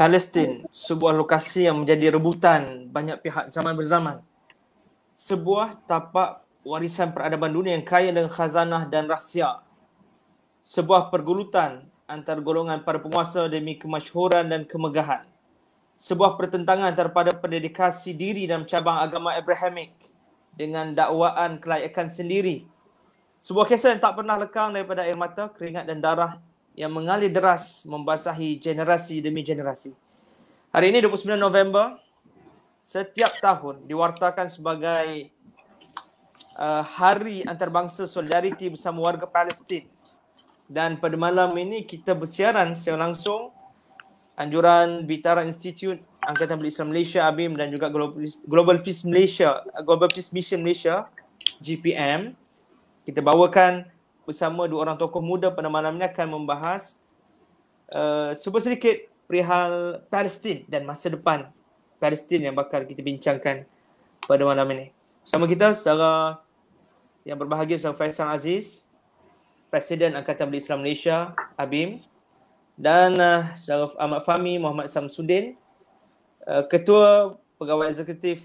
Palestin sebuah lokasi yang menjadi rebutan banyak pihak zaman berzaman. Sebuah tapak warisan peradaban dunia yang kaya dengan khazanah dan rahsia. Sebuah pergulutan antar golongan para penguasa demi kemasyhuran dan kemegahan. Sebuah pertentangan antara pada pendedikasi diri dalam cabang agama Abrahamic dengan dakwaan kelayakan sendiri. Sebuah kisah yang tak pernah lekang daripada air mata, keringat dan darah yang mengalir deras membasahi generasi demi generasi. Hari ini 29 November, setiap tahun diwartakan sebagai uh, Hari Antarabangsa Solidariti bersama warga Palestin. Dan pada malam ini kita bersiaran secara langsung anjuran Bitara Institute Angkatan Beli Islam Malaysia ABIM dan juga Global Peace Malaysia Global Peace Mission Malaysia GPM kita bawakan bersama dua orang tokoh muda pada malam ini akan membahas uh, eh, super sedikit perihal Palestin dan masa depan Palestin yang bakal kita bincangkan pada malam ini. Sama kita saudara yang berbahagia saudara Faisal Aziz, Presiden Angkatan Beli Islam Malaysia, ABIM dan uh, saudara Ahmad Fahmi Muhammad Samsudin, uh, Ketua Pegawai Eksekutif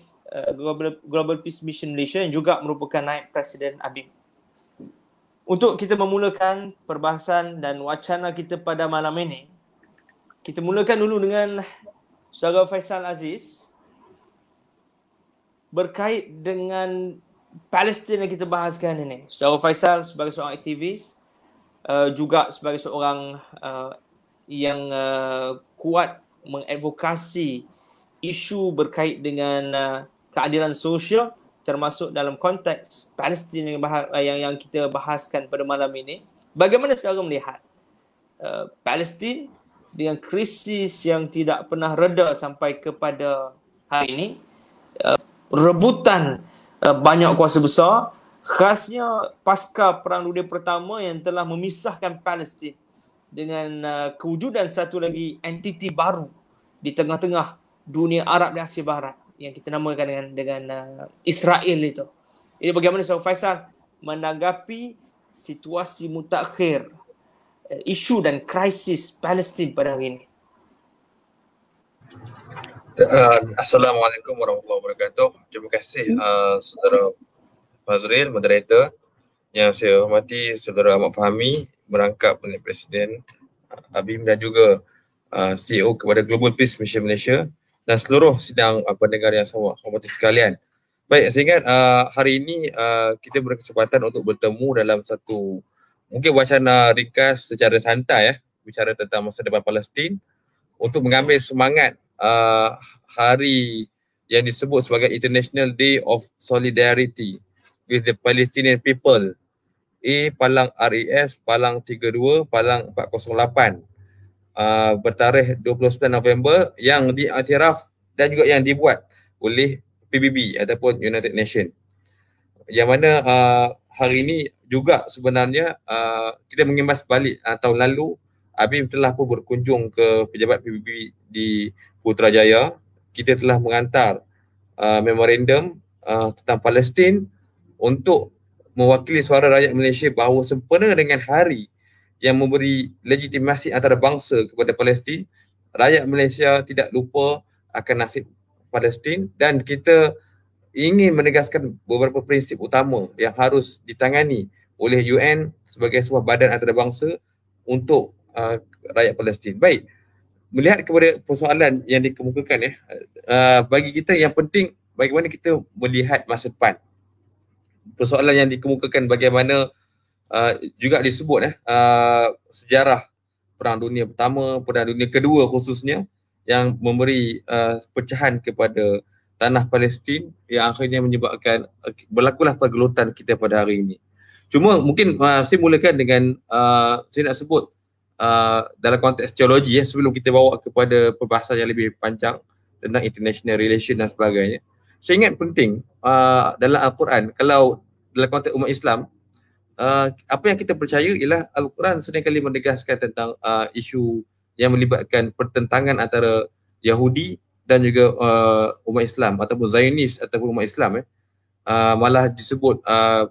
Global, Global Peace Mission Malaysia yang juga merupakan naib Presiden ABIM untuk kita memulakan perbahasan dan wacana kita pada malam ini, kita mulakan dulu dengan Saudara Faisal Aziz berkait dengan Palestin yang kita bahaskan ini. Saudara Faisal sebagai seorang aktivis, uh, juga sebagai seorang uh, yang uh, kuat mengadvokasi isu berkait dengan keadilan sosial termasuk dalam konteks Palestin yang, bahas, eh, yang yang kita bahaskan pada malam ini bagaimana saudara melihat uh, Palestin dengan krisis yang tidak pernah reda sampai kepada hari ini uh, rebutan uh, banyak kuasa besar khasnya pasca perang dunia pertama yang telah memisahkan Palestin dengan uh, kewujudan satu lagi entiti baru di tengah-tengah dunia Arab dan Asia Barat yang kita namakan dengan dengan uh, Israel itu. Jadi bagaimana Saudara Faisal menanggapi situasi mutakhir uh, isu dan krisis Palestin pada hari ini? Uh, Assalamualaikum warahmatullahi wabarakatuh. Terima kasih uh, saudara Fazril moderator yang saya hormati saudara Ahmad Fahmi merangkap oleh Presiden Abim dan juga uh, CEO kepada Global Peace Mission Malaysia dan seluruh sidang uh, pendengar yang sama, sama sekalian. Baik, saya ingat uh, hari ini uh, kita berkesempatan untuk bertemu dalam satu mungkin wacana ringkas secara santai ya, eh, bicara tentang masa depan Palestin untuk mengambil semangat uh, hari yang disebut sebagai International Day of Solidarity with the Palestinian People. A palang RAS palang 32 palang 408. Uh, bertarikh 29 November yang diiktiraf dan juga yang dibuat oleh PBB ataupun United Nations. Yang mana uh, hari ini juga sebenarnya uh, kita mengimbas balik uh, tahun lalu Abim telah pun berkunjung ke pejabat PBB di Putrajaya. Kita telah mengantar uh, memorandum uh, tentang Palestin untuk mewakili suara rakyat Malaysia bahawa sempena dengan hari yang memberi legitimasi antarabangsa kepada Palestin, rakyat Malaysia tidak lupa akan nasib Palestin dan kita ingin menegaskan beberapa prinsip utama yang harus ditangani oleh UN sebagai sebuah badan antarabangsa untuk uh, rakyat Palestin. Baik. Melihat kepada persoalan yang dikemukakan ya, uh, bagi kita yang penting bagaimana kita melihat masa depan. Persoalan yang dikemukakan bagaimana Ah, juga disebut eh, uh, sejarah Perang Dunia Pertama, Perang Dunia Kedua khususnya yang memberi uh, pecahan kepada tanah Palestin yang akhirnya menyebabkan uh, berlakulah pergelutan kita pada hari ini. Cuma mungkin uh, saya mulakan dengan uh, saya nak sebut uh, dalam konteks teologi ya sebelum kita bawa kepada perbahasan yang lebih panjang tentang international relation dan sebagainya. Saya ingat penting uh, dalam Al-Quran kalau dalam konteks umat Islam uh, apa yang kita percaya ialah Al-Quran sering kali menegaskan tentang uh, isu yang melibatkan pertentangan antara Yahudi dan juga uh, umat Islam ataupun Zionis ataupun umat Islam eh. Uh, malah disebut uh,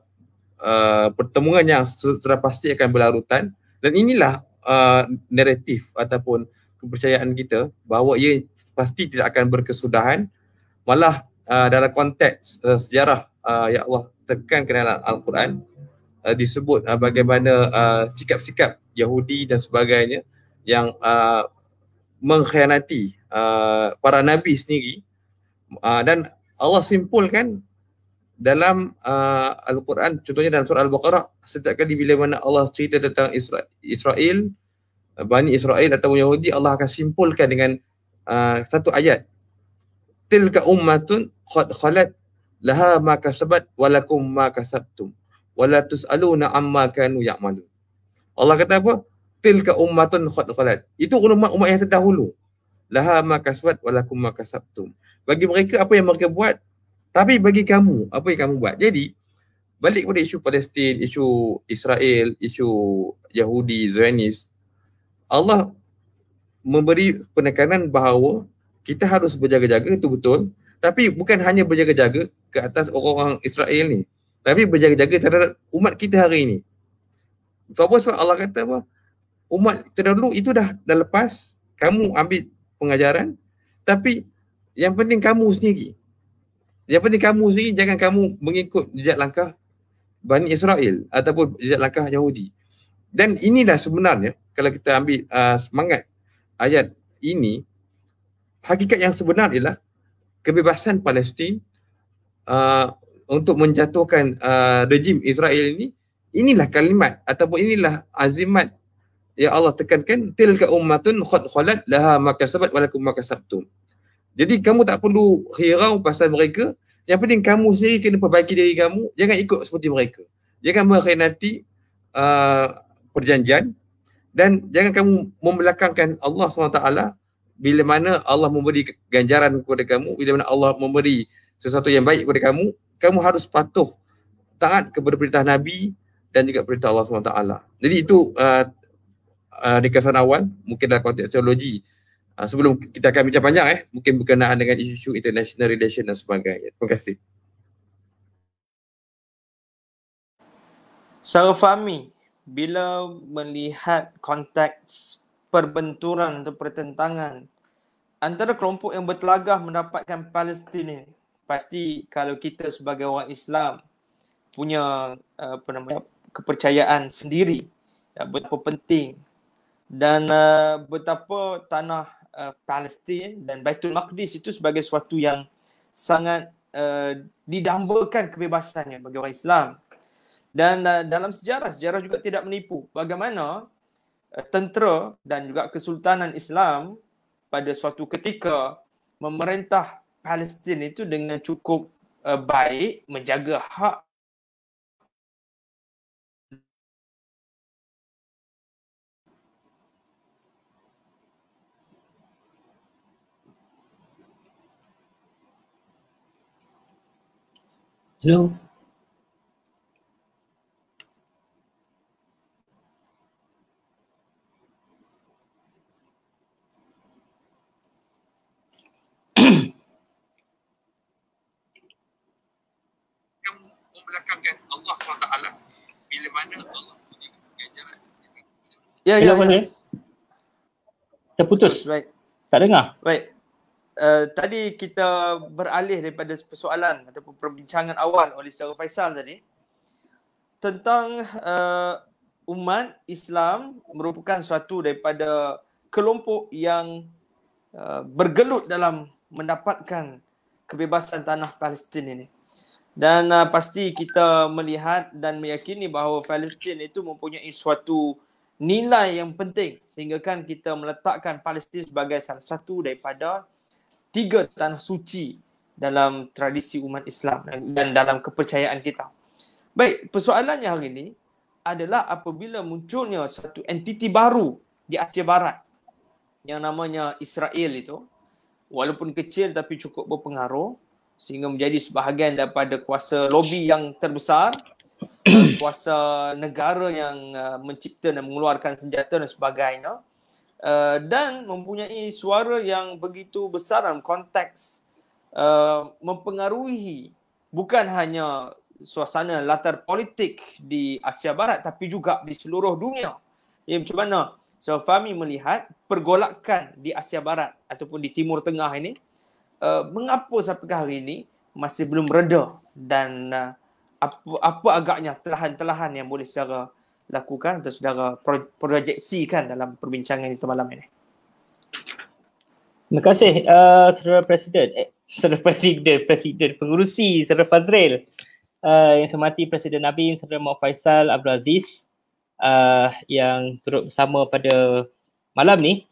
uh, pertemuan yang secara pasti akan berlarutan dan inilah uh, naratif ataupun kepercayaan kita bahawa ia pasti tidak akan berkesudahan malah uh, dalam konteks uh, sejarah uh, ya Allah tekan dalam Al-Quran uh, disebut uh, bagaimana uh, sikap-sikap Yahudi dan sebagainya yang uh, mengkhianati uh, para nabi sendiri uh, dan Allah simpulkan dalam uh, Al-Quran contohnya dalam surah Al-Baqarah setiap kali bila mana Allah cerita tentang Isra- Israel uh, Bani Israel atau Yahudi Allah akan simpulkan dengan uh, satu ayat tilka ummatun qad khalat laha ma kasabat wa lakum ma kasabtum wala tusaluna amma kanu ya'malu. Allah kata apa? Tilka ummatun khad khalat. Itu umat-umat yang terdahulu. Laha ma kasbat wa lakum kasabtum. Bagi mereka apa yang mereka buat, tapi bagi kamu apa yang kamu buat. Jadi balik pada isu Palestin, isu Israel, isu Yahudi, Zionis. Allah memberi penekanan bahawa kita harus berjaga-jaga itu betul. Tapi bukan hanya berjaga-jaga ke atas orang-orang Israel ni. Nabi berjaga-jaga terhadap umat kita hari ini. Sebab apa sebab Allah kata apa? Umat terdahulu itu dah dah lepas. Kamu ambil pengajaran. Tapi yang penting kamu sendiri. Yang penting kamu sendiri jangan kamu mengikut jejak langkah Bani Israel ataupun jejak langkah Yahudi. Dan inilah sebenarnya kalau kita ambil uh, semangat ayat ini hakikat yang sebenar ialah kebebasan Palestin uh, untuk menjatuhkan uh, rejim Israel ini inilah kalimat ataupun inilah azimat yang Allah tekankan tilka ummatun khad khalat laha ma kasabat wa lakum jadi kamu tak perlu hirau pasal mereka yang penting kamu sendiri kena perbaiki diri kamu jangan ikut seperti mereka jangan mengkhianati uh, perjanjian dan jangan kamu membelakangkan Allah SWT bila mana Allah memberi ganjaran kepada kamu bila mana Allah memberi sesuatu yang baik kepada kamu kamu harus patuh taat kepada perintah Nabi dan juga perintah Allah SWT. Jadi itu uh, uh, dikasan awal mungkin dalam konteks teologi uh, sebelum kita akan bincang panjang eh mungkin berkenaan dengan isu-isu international relation dan sebagainya. Terima kasih. Saya fahami bila melihat konteks perbenturan atau pertentangan antara kelompok yang bertelagah mendapatkan Palestin pasti kalau kita sebagai orang Islam punya eh, apa namanya kepercayaan sendiri ya, betapa penting dan uh, betapa tanah uh, Palestin dan Baitul Maqdis itu sebagai suatu yang sangat uh, didambakan kebebasannya bagi orang Islam dan uh, dalam sejarah sejarah juga tidak menipu bagaimana uh, tentera dan juga kesultanan Islam pada suatu ketika memerintah Palestin itu dengan cukup uh, baik menjaga hak Hello. membelakangkan kan Allah SWT bila mana Allah Ya, ya. Mana? Ya. Ya. Terputus. Baik. Tak dengar. Baik. Uh, eh, tadi kita beralih daripada persoalan ataupun perbincangan awal oleh Saudara Faisal tadi tentang uh, umat Islam merupakan suatu daripada kelompok yang uh, bergelut dalam mendapatkan kebebasan tanah Palestin ini dan uh, pasti kita melihat dan meyakini bahawa Palestin itu mempunyai suatu nilai yang penting sehingga kan kita meletakkan Palestin sebagai salah satu daripada tiga tanah suci dalam tradisi umat Islam dan, dalam kepercayaan kita. Baik, persoalannya hari ini adalah apabila munculnya satu entiti baru di Asia Barat yang namanya Israel itu walaupun kecil tapi cukup berpengaruh sehingga menjadi sebahagian daripada kuasa lobby yang terbesar kuasa negara yang uh, mencipta dan mengeluarkan senjata dan sebagainya uh, dan mempunyai suara yang begitu besar dalam konteks uh, mempengaruhi bukan hanya suasana latar politik di Asia Barat tapi juga di seluruh dunia. Ya macam mana? So Fahmi melihat pergolakan di Asia Barat ataupun di Timur Tengah ini Eh, mengapa sampai ke hari ini masih belum reda dan uh, apa, apa agaknya telahan-telahan yang boleh saudara lakukan atau saudara projeksikan dalam perbincangan itu malam ini. Terima kasih uh, saudara presiden eh, saudara presiden presiden pengurusi saudara Fazril uh, yang semati presiden Nabim saudara Mohd Faisal Abdul Aziz uh, yang turut bersama pada malam ni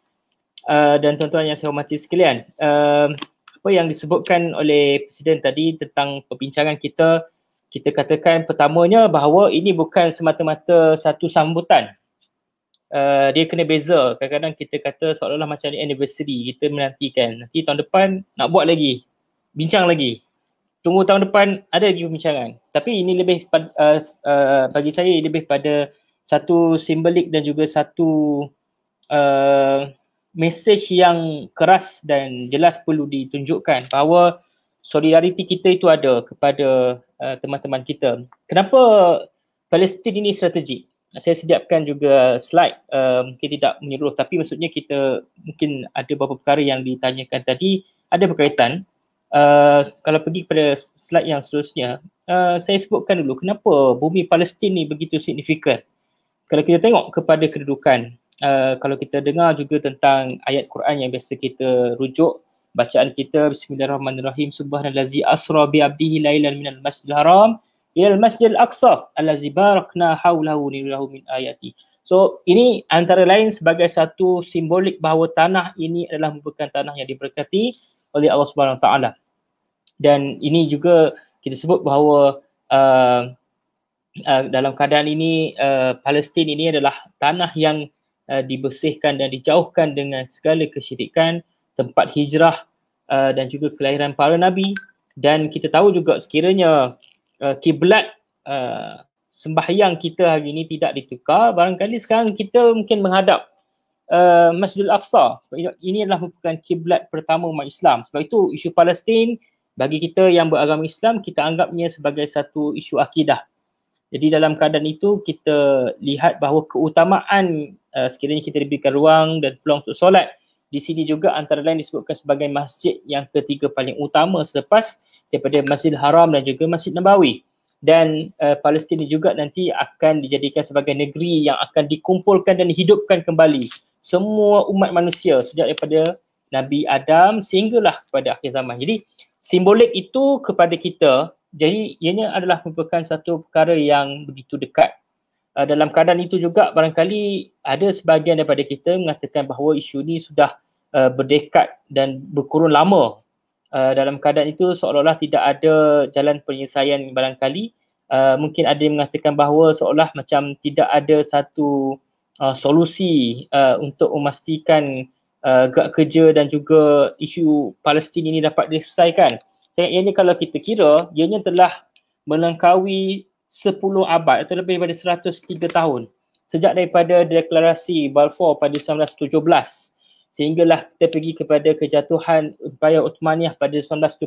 uh, dan tuan-tuan yang saya hormati sekalian. Uh, apa yang disebutkan oleh presiden tadi tentang perbincangan kita kita katakan pertamanya bahawa ini bukan semata-mata satu sambutan uh, dia kena beza kadang-kadang kita kata seolah-olah macam ni anniversary kita menantikan nanti tahun depan nak buat lagi bincang lagi tunggu tahun depan ada lagi perbincangan tapi ini lebih pada, uh, eh, uh, eh, bagi saya lebih pada satu simbolik dan juga satu uh, Mesej yang keras dan jelas perlu ditunjukkan bahawa solidariti kita itu ada kepada uh, teman-teman kita. Kenapa Palestin ini strategik? Saya sediakan juga slide, uh, mungkin tidak menyeluruh tapi maksudnya kita mungkin ada beberapa perkara yang ditanyakan tadi ada berkaitan. Uh, kalau pergi kepada slide yang seterusnya, uh, saya sebutkan dulu kenapa bumi Palestin ini begitu signifikan. Kalau kita tengok kepada kedudukan Eh, kalau kita dengar juga tentang ayat Quran yang biasa kita rujuk bacaan kita bismillahirrahmanirrahim subhanallazi asra bi abdihi lailan minal masjidil haram ila al masjidil aqsa allazi barakna hawlahu lirahu min ayati so ini antara lain sebagai satu simbolik bahawa tanah ini adalah merupakan tanah yang diberkati oleh Allah Subhanahu taala dan ini juga kita sebut bahawa uh, uh, dalam keadaan ini uh, Palestin ini adalah tanah yang Uh, dibersihkan dan dijauhkan dengan segala kesyirikan, tempat hijrah uh, dan juga kelahiran para nabi dan kita tahu juga sekiranya uh, kiblat uh, sembahyang kita hari ini tidak ditukar barangkali sekarang kita mungkin menghadap uh, Masjidil Aqsa sebab ini adalah merupakan kiblat pertama umat Islam sebab itu isu Palestin bagi kita yang beragama Islam kita anggapnya sebagai satu isu akidah jadi dalam keadaan itu kita lihat bahawa keutamaan uh, sekiranya kita diberikan ruang dan peluang untuk solat di sini juga antara lain disebutkan sebagai masjid yang ketiga paling utama selepas daripada Masjid Haram dan juga Masjid Nabawi dan uh, Palestin juga nanti akan dijadikan sebagai negeri yang akan dikumpulkan dan dihidupkan kembali semua umat manusia sejak daripada Nabi Adam sehinggalah kepada akhir zaman. Jadi simbolik itu kepada kita jadi ianya adalah merupakan satu perkara yang begitu dekat uh, dalam keadaan itu juga barangkali ada sebahagian daripada kita mengatakan bahawa isu ini sudah uh, berdekat dan berkurun lama uh, dalam keadaan itu seolah-olah tidak ada jalan penyelesaian barangkali Uh, mungkin ada yang mengatakan bahawa seolah macam tidak ada satu uh, solusi uh, untuk memastikan uh, gerak kerja dan juga isu Palestin ini dapat diselesaikan. Saya ingatnya kalau kita kira, ianya telah melangkaui Sepuluh abad atau lebih daripada tiga tahun sejak daripada deklarasi Balfour pada 1917 sehinggalah kita pergi kepada kejatuhan Empire Uthmaniyah pada 1922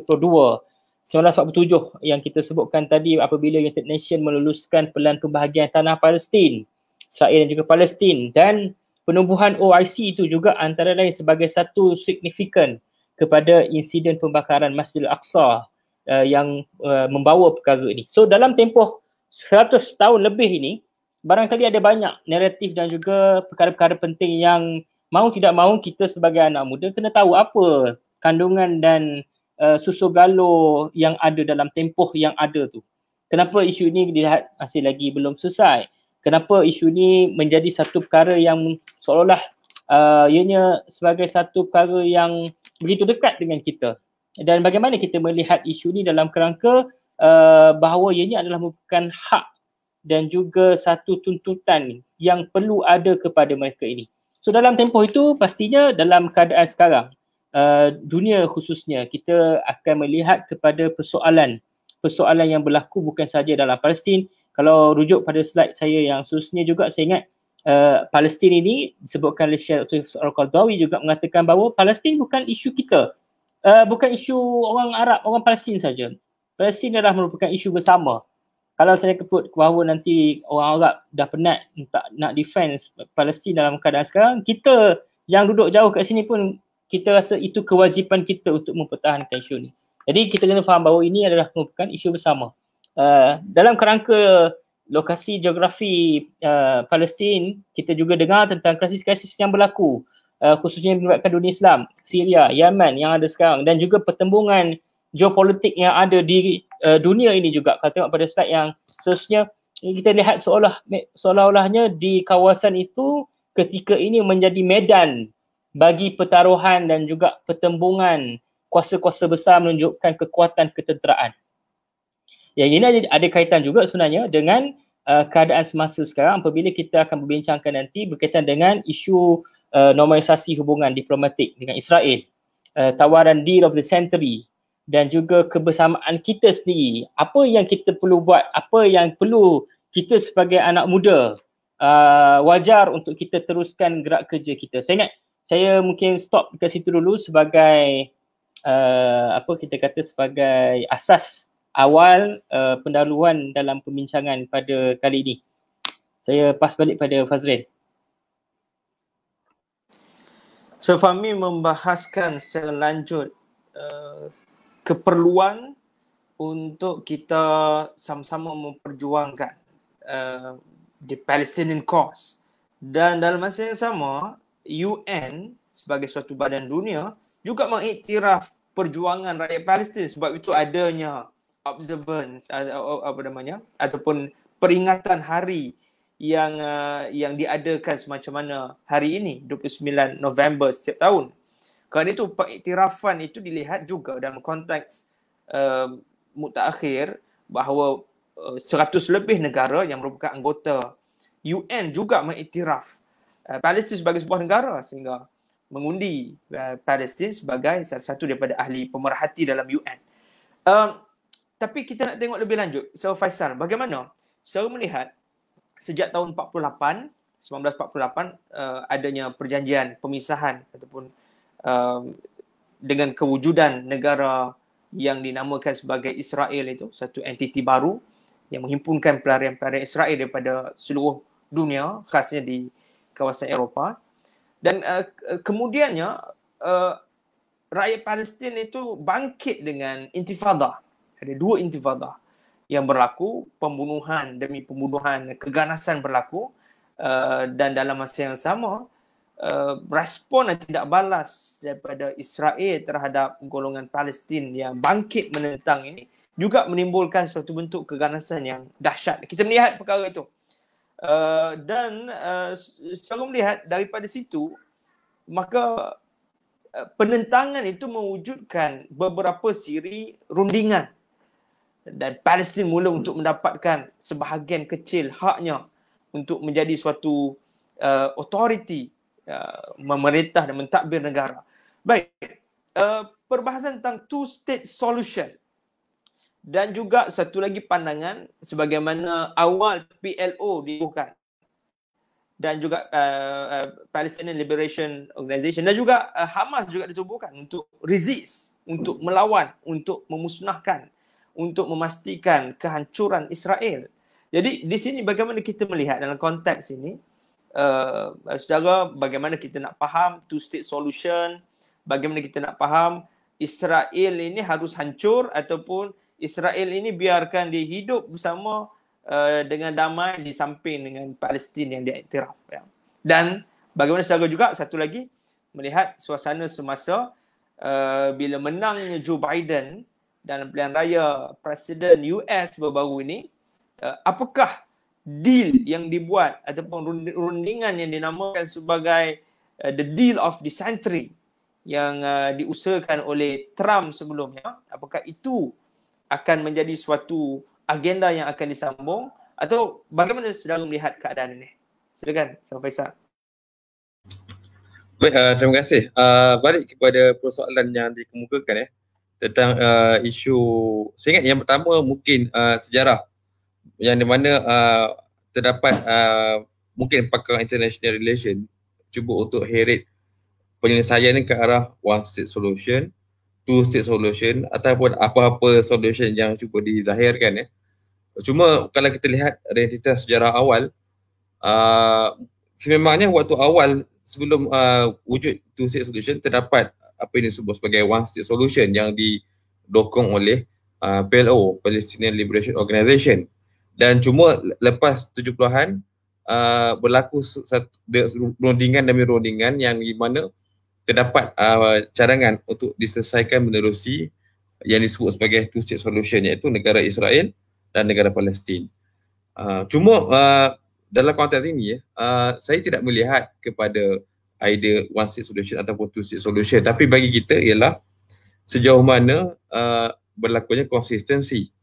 1947 yang kita sebutkan tadi apabila United Nations meluluskan pelan pembahagian tanah Palestin Israel dan juga Palestin dan penubuhan OIC itu juga antara lain sebagai satu signifikan kepada insiden pembakaran Masjid Al-Aqsa uh, eh, yang uh, membawa perkara ini. So dalam tempoh 100 tahun lebih ini barangkali ada banyak naratif dan juga perkara-perkara penting yang mau tidak mau kita sebagai anak muda kena tahu apa kandungan dan uh, susu galur yang ada dalam tempoh yang ada tu. Kenapa isu ini dilihat masih lagi belum selesai? Kenapa isu ini menjadi satu perkara yang seolah-olah uh, ianya sebagai satu perkara yang begitu dekat dengan kita? Dan bagaimana kita melihat isu ini dalam kerangka Uh, bahawa ianya adalah merupakan hak dan juga satu tuntutan yang perlu ada kepada mereka ini. So dalam tempoh itu pastinya dalam keadaan sekarang uh, dunia khususnya kita akan melihat kepada persoalan persoalan yang berlaku bukan saja dalam Palestin. Kalau rujuk pada slide saya yang seterusnya juga saya ingat uh, Palestin ini disebutkan oleh Syekh Al-Qadawi juga mengatakan bahawa Palestin bukan isu kita. Uh, bukan isu orang Arab, orang Palestin saja. Palestin adalah merupakan isu bersama. Kalau saya keput bahawa nanti orang Arab dah penat tak nak defend Palestin dalam keadaan sekarang, kita yang duduk jauh kat sini pun kita rasa itu kewajipan kita untuk mempertahankan isu ni. Jadi kita kena faham bahawa ini adalah merupakan isu bersama. Uh, dalam kerangka lokasi geografi uh, Palestin, kita juga dengar tentang krisis-krisis yang berlaku uh, khususnya melibatkan dunia Islam, Syria, Yaman yang ada sekarang dan juga pertembungan geopolitik yang ada di uh, dunia ini juga kalau tengok pada slide yang seterusnya kita lihat seolah seolah-olahnya di kawasan itu ketika ini menjadi medan bagi pertaruhan dan juga pertembungan kuasa-kuasa besar menunjukkan kekuatan ketenteraan. Yang ini ada, ada kaitan juga sebenarnya dengan uh, keadaan semasa sekarang apabila kita akan berbincangkan nanti berkaitan dengan isu uh, normalisasi hubungan diplomatik dengan Israel. Uh, tawaran deal of the century dan juga kebersamaan kita sendiri. Apa yang kita perlu buat, apa yang perlu kita sebagai anak muda uh, wajar untuk kita teruskan gerak kerja kita. Saya ingat saya mungkin stop dekat situ dulu sebagai uh, apa kita kata sebagai asas awal uh, pendahuluan dalam pembincangan pada kali ini. Saya pas balik pada Fazrin. So Fahmi membahaskan secara lanjut uh, keperluan untuk kita sama-sama memperjuangkan uh, the Palestinian cause dan dalam masa yang sama UN sebagai suatu badan dunia juga mengiktiraf perjuangan rakyat Palestin sebab itu adanya observance atau eh, apa namanya ataupun peringatan hari yang uh, yang diadakan semacam mana hari ini 29 November setiap tahun kerana itu pengiktirafan itu dilihat juga dalam konteks uh, mutakhir bahawa uh, 100 lebih negara yang merupakan anggota UN juga mengiktiraf uh, Palestin sebagai sebuah negara sehingga mengundi uh, Palestin sebagai salah satu daripada ahli pemerhati dalam UN. Um, tapi kita nak tengok lebih lanjut. So Faisal, bagaimana? Saya melihat sejak tahun 48, 1948 uh, adanya perjanjian pemisahan ataupun Um, dengan kewujudan negara yang dinamakan sebagai Israel itu satu entiti baru yang menghimpunkan pelarian-pelarian Israel daripada seluruh dunia khasnya di kawasan Eropah dan uh, kemudiannya uh, rakyat Palestin itu bangkit dengan intifada ada dua intifada yang berlaku pembunuhan demi pembunuhan keganasan berlaku uh, dan dalam masa yang sama uh, respon dan tidak balas daripada Israel terhadap golongan Palestin yang bangkit menentang ini juga menimbulkan suatu bentuk keganasan yang dahsyat. Kita melihat perkara itu. Uh, dan uh, selalu melihat daripada situ, maka uh, penentangan itu mewujudkan beberapa siri rundingan dan Palestin mula untuk mendapatkan sebahagian kecil haknya untuk menjadi suatu uh, authority Ya, memerintah dan mentadbir negara. Baik, uh, perbahasan tentang two state solution dan juga satu lagi pandangan sebagaimana awal PLO dibuhkan dan juga uh, uh, Palestinian Liberation Organization dan juga uh, Hamas juga ditubuhkan untuk resist, untuk melawan, untuk memusnahkan, untuk memastikan kehancuran Israel. Jadi di sini bagaimana kita melihat dalam konteks ini uh, secara bagaimana kita nak faham two state solution, bagaimana kita nak faham Israel ini harus hancur ataupun Israel ini biarkan dia hidup bersama uh, dengan damai di samping dengan Palestin yang diiktiraf ya. Dan bagaimana secara juga satu lagi melihat suasana semasa uh, bila menangnya Joe Biden dalam pilihan raya presiden US baru ini uh, apakah deal yang dibuat ataupun rundingan yang dinamakan sebagai uh, the deal of the century yang uh, diusahakan oleh Trump sebelumnya apakah itu akan menjadi suatu agenda yang akan disambung atau bagaimana sedang melihat keadaan ini silakan Sam Faisal Baik uh, terima kasih uh, balik kepada persoalan yang dikemukakan ya eh, tentang uh, isu saya ingat yang pertama mungkin uh, sejarah yang di mana uh, terdapat uh, mungkin pakar international relation cuba untuk heret penyelesaian ni ke arah one state solution, two state solution ataupun apa-apa solution yang cuba dizahirkan ya. Eh. Cuma kalau kita lihat realiti sejarah awal, uh, sememangnya waktu awal sebelum uh, wujud two state solution terdapat apa ini sebut sebagai one state solution yang didokong oleh uh, PLO, Palestinian Liberation Organization dan cuma lepas 70-an uh, berlaku satu rundingan demi rundingan yang di mana terdapat uh, cadangan untuk diselesaikan menerusi yang disebut sebagai two state solution iaitu negara Israel dan negara Palestin. Uh, cuma uh, dalam konteks ini ya, uh, saya tidak melihat kepada idea one state solution ataupun two state solution tapi bagi kita ialah sejauh mana uh, berlakunya konsistensi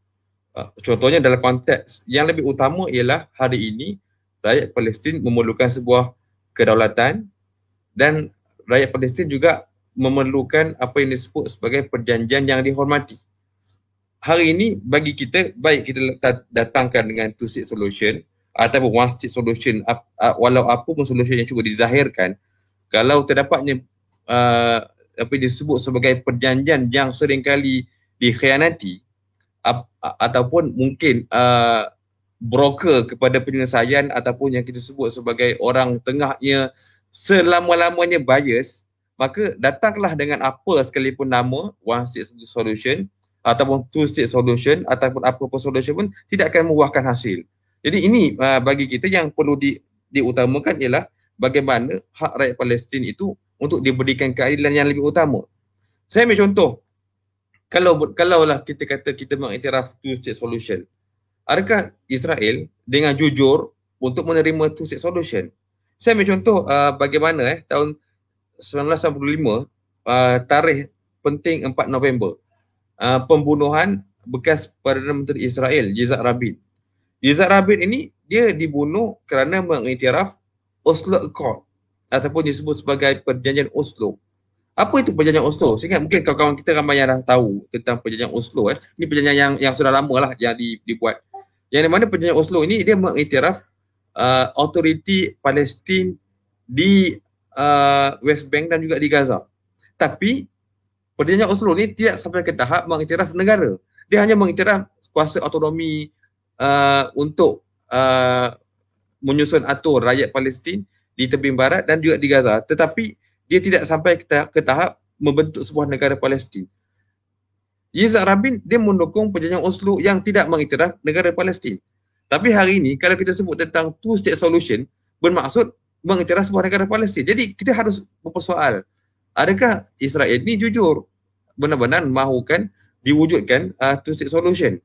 Ah, contohnya dalam konteks yang lebih utama ialah hari ini rakyat Palestin memerlukan sebuah kedaulatan dan rakyat Palestin juga memerlukan apa yang disebut sebagai perjanjian yang dihormati. Hari ini bagi kita baik kita datangkan dengan two state solution ataupun one state solution walau apa pun solution yang cuba dizahirkan kalau terdapatnya uh, apa yang disebut sebagai perjanjian yang seringkali dikhianati ap, ataupun mungkin uh, broker kepada penyelesaian ataupun yang kita sebut sebagai orang tengahnya selama-lamanya bias maka datanglah dengan apa sekalipun nama one state solution ataupun two state solution ataupun apa-apa solution pun tidak akan membuahkan hasil. Jadi ini uh, bagi kita yang perlu di, diutamakan ialah bagaimana hak rakyat Palestin itu untuk diberikan keadilan yang lebih utama. Saya ambil contoh kalau kalaulah kita kata kita mengiktiraf two state solution adakah Israel dengan jujur untuk menerima two state solution saya ambil contoh uh, bagaimana eh tahun 1995 uh, tarikh penting 4 November uh, pembunuhan bekas Perdana Menteri Israel Yitzhak Rabin Yitzhak Rabin ini dia dibunuh kerana mengiktiraf Oslo Accord ataupun disebut sebagai perjanjian Oslo. Uh, apa itu perjanjian Oslo? Saya ingat mungkin kawan-kawan kita ramai yang dah tahu tentang perjanjian Oslo eh. Ini perjanjian yang yang sudah lama lah yang di, dibuat. Yang mana perjanjian Oslo ini dia mengiktiraf uh, authority Palestin di uh, West Bank dan juga di Gaza. Tapi perjanjian Oslo ini tidak sampai ke tahap mengiktiraf negara. Dia hanya mengiktiraf kuasa autonomi uh, untuk uh, menyusun atur rakyat Palestin di tepi barat dan juga di Gaza. Tetapi dia tidak sampai ke, ke tahap membentuk sebuah negara Palestin. Yitzhak Rabin dia mendukung perjanjian Oslo yang tidak mengiktiraf negara Palestin. Tapi hari ini kalau kita sebut tentang two state solution bermaksud mengiktiraf sebuah negara Palestin. Jadi kita harus mempersoal adakah Israel ini jujur benar-benar mahukan diwujudkan uh, two state solution.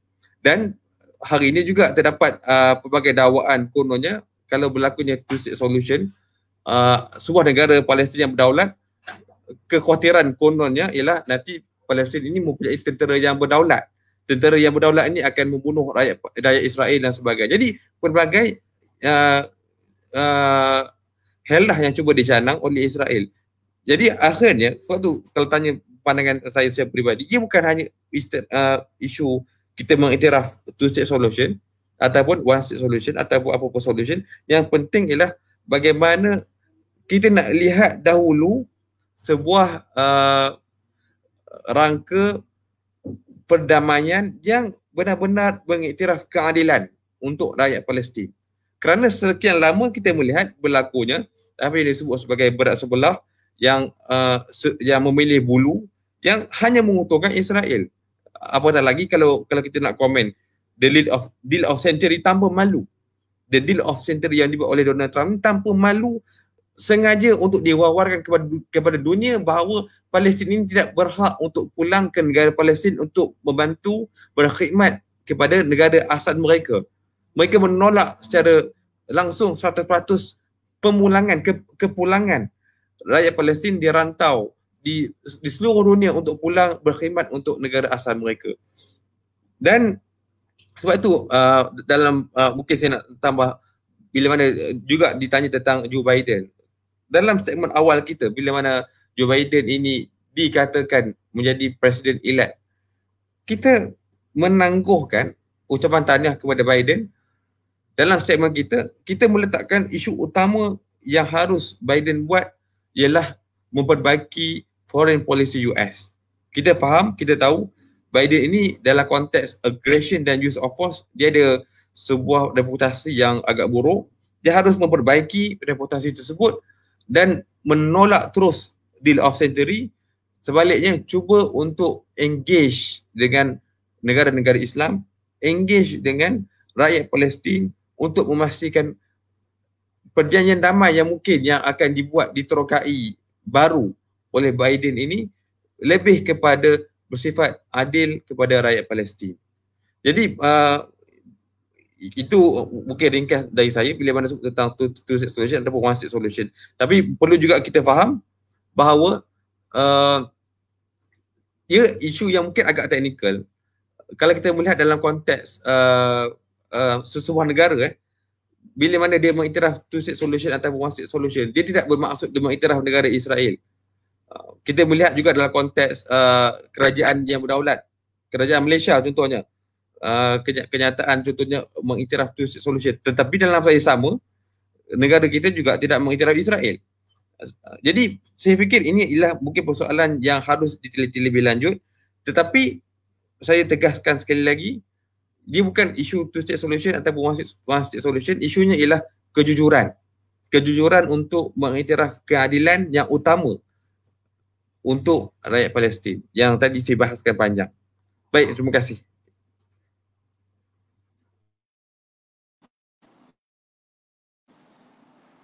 Dan hari ini juga terdapat uh, pelbagai dakwaan kononnya kalau berlakunya two state solution uh, sebuah negara Palestin yang berdaulat kekhawatiran kononnya ialah nanti Palestin ini mempunyai tentera yang berdaulat tentera yang berdaulat ini akan membunuh rakyat rakyat Israel dan sebagainya jadi pelbagai uh, uh, yang cuba dicanang oleh Israel jadi akhirnya sebab tu kalau tanya pandangan saya secara peribadi ia bukan hanya isti- uh, isu kita mengiktiraf two state solution ataupun one state solution ataupun apa-apa solution yang penting ialah bagaimana kita nak lihat dahulu sebuah uh, rangka perdamaian yang benar-benar mengiktiraf keadilan untuk rakyat Palestin. Kerana sekian lama kita melihat berlakunya apa yang disebut sebagai berat sebelah yang uh, yang memilih bulu yang hanya menguntungkan Israel. Apatah lagi kalau kalau kita nak komen the deal of deal of century tambah malu the deal of Center yang dibuat oleh Donald Trump tanpa malu sengaja untuk diwawarkan kepada kepada dunia bahawa Palestin ini tidak berhak untuk pulang ke negara Palestin untuk membantu berkhidmat kepada negara asal mereka. Mereka menolak secara langsung 100% pemulangan ke, kepulangan rakyat Palestin dirantau di di seluruh dunia untuk pulang berkhidmat untuk negara asal mereka. Dan sebab itu uh, dalam uh, mungkin saya nak tambah bila mana uh, juga ditanya tentang Joe Biden. Dalam statement awal kita bila mana Joe Biden ini dikatakan menjadi presiden elect kita menangguhkan ucapan tahniah kepada Biden dalam statement kita kita meletakkan isu utama yang harus Biden buat ialah memperbaiki foreign policy US. Kita faham, kita tahu Biden ini dalam konteks aggression dan use of force dia ada sebuah reputasi yang agak buruk dia harus memperbaiki reputasi tersebut dan menolak terus deal of century sebaliknya cuba untuk engage dengan negara-negara Islam engage dengan rakyat Palestin untuk memastikan perjanjian damai yang mungkin yang akan dibuat diterokai baru oleh Biden ini lebih kepada bersifat adil kepada rakyat Palestin. Jadi uh, itu mungkin ringkas dari saya bila mana sebut tentang two, two state solution ataupun one state solution. Tapi perlu juga kita faham bahawa uh, ia isu yang mungkin agak teknikal. Kalau kita melihat dalam konteks uh, uh, sesebuah negara eh, bila mana dia mengiktiraf two state solution ataupun one state solution, dia tidak bermaksud dia mengiktiraf negara Israel kita melihat juga dalam konteks uh, kerajaan yang berdaulat kerajaan Malaysia contohnya uh, kenyataan contohnya mengiktiraf two solusi. tetapi dalam saya sama negara kita juga tidak mengiktiraf Israel uh, jadi saya fikir ini ialah mungkin persoalan yang harus diteliti lebih lanjut tetapi saya tegaskan sekali lagi dia bukan isu two state solution ataupun one state solution isunya ialah kejujuran kejujuran untuk mengiktiraf keadilan yang utama untuk rakyat Palestin yang tadi saya bahaskan panjang. Baik, terima kasih.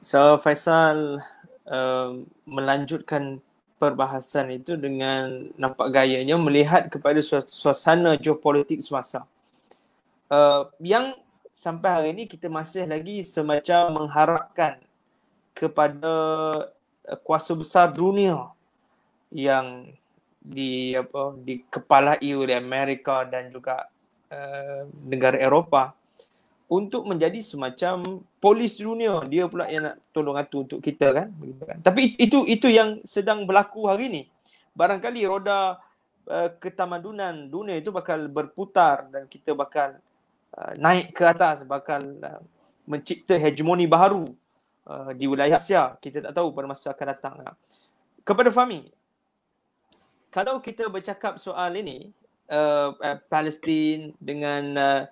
So Faisal um, melanjutkan perbahasan itu dengan nampak gayanya melihat kepada suasana geopolitik semasa. Uh, yang sampai hari ini kita masih lagi semacam mengharapkan kepada uh, kuasa besar dunia yang di apa di kepala EU di Amerika dan juga uh, negara Eropah untuk menjadi semacam polis dunia dia pula yang nak tolong atur untuk kita kan, kan. tapi itu itu yang sedang berlaku hari ini barangkali roda uh, eh, ketamadunan dunia itu bakal berputar dan kita bakal uh, naik ke atas bakal uh, mencipta hegemoni baru uh, di wilayah Asia kita tak tahu pada masa akan datang kepada Fahmi kalau kita bercakap soal ini uh, uh, Palestin dengan uh,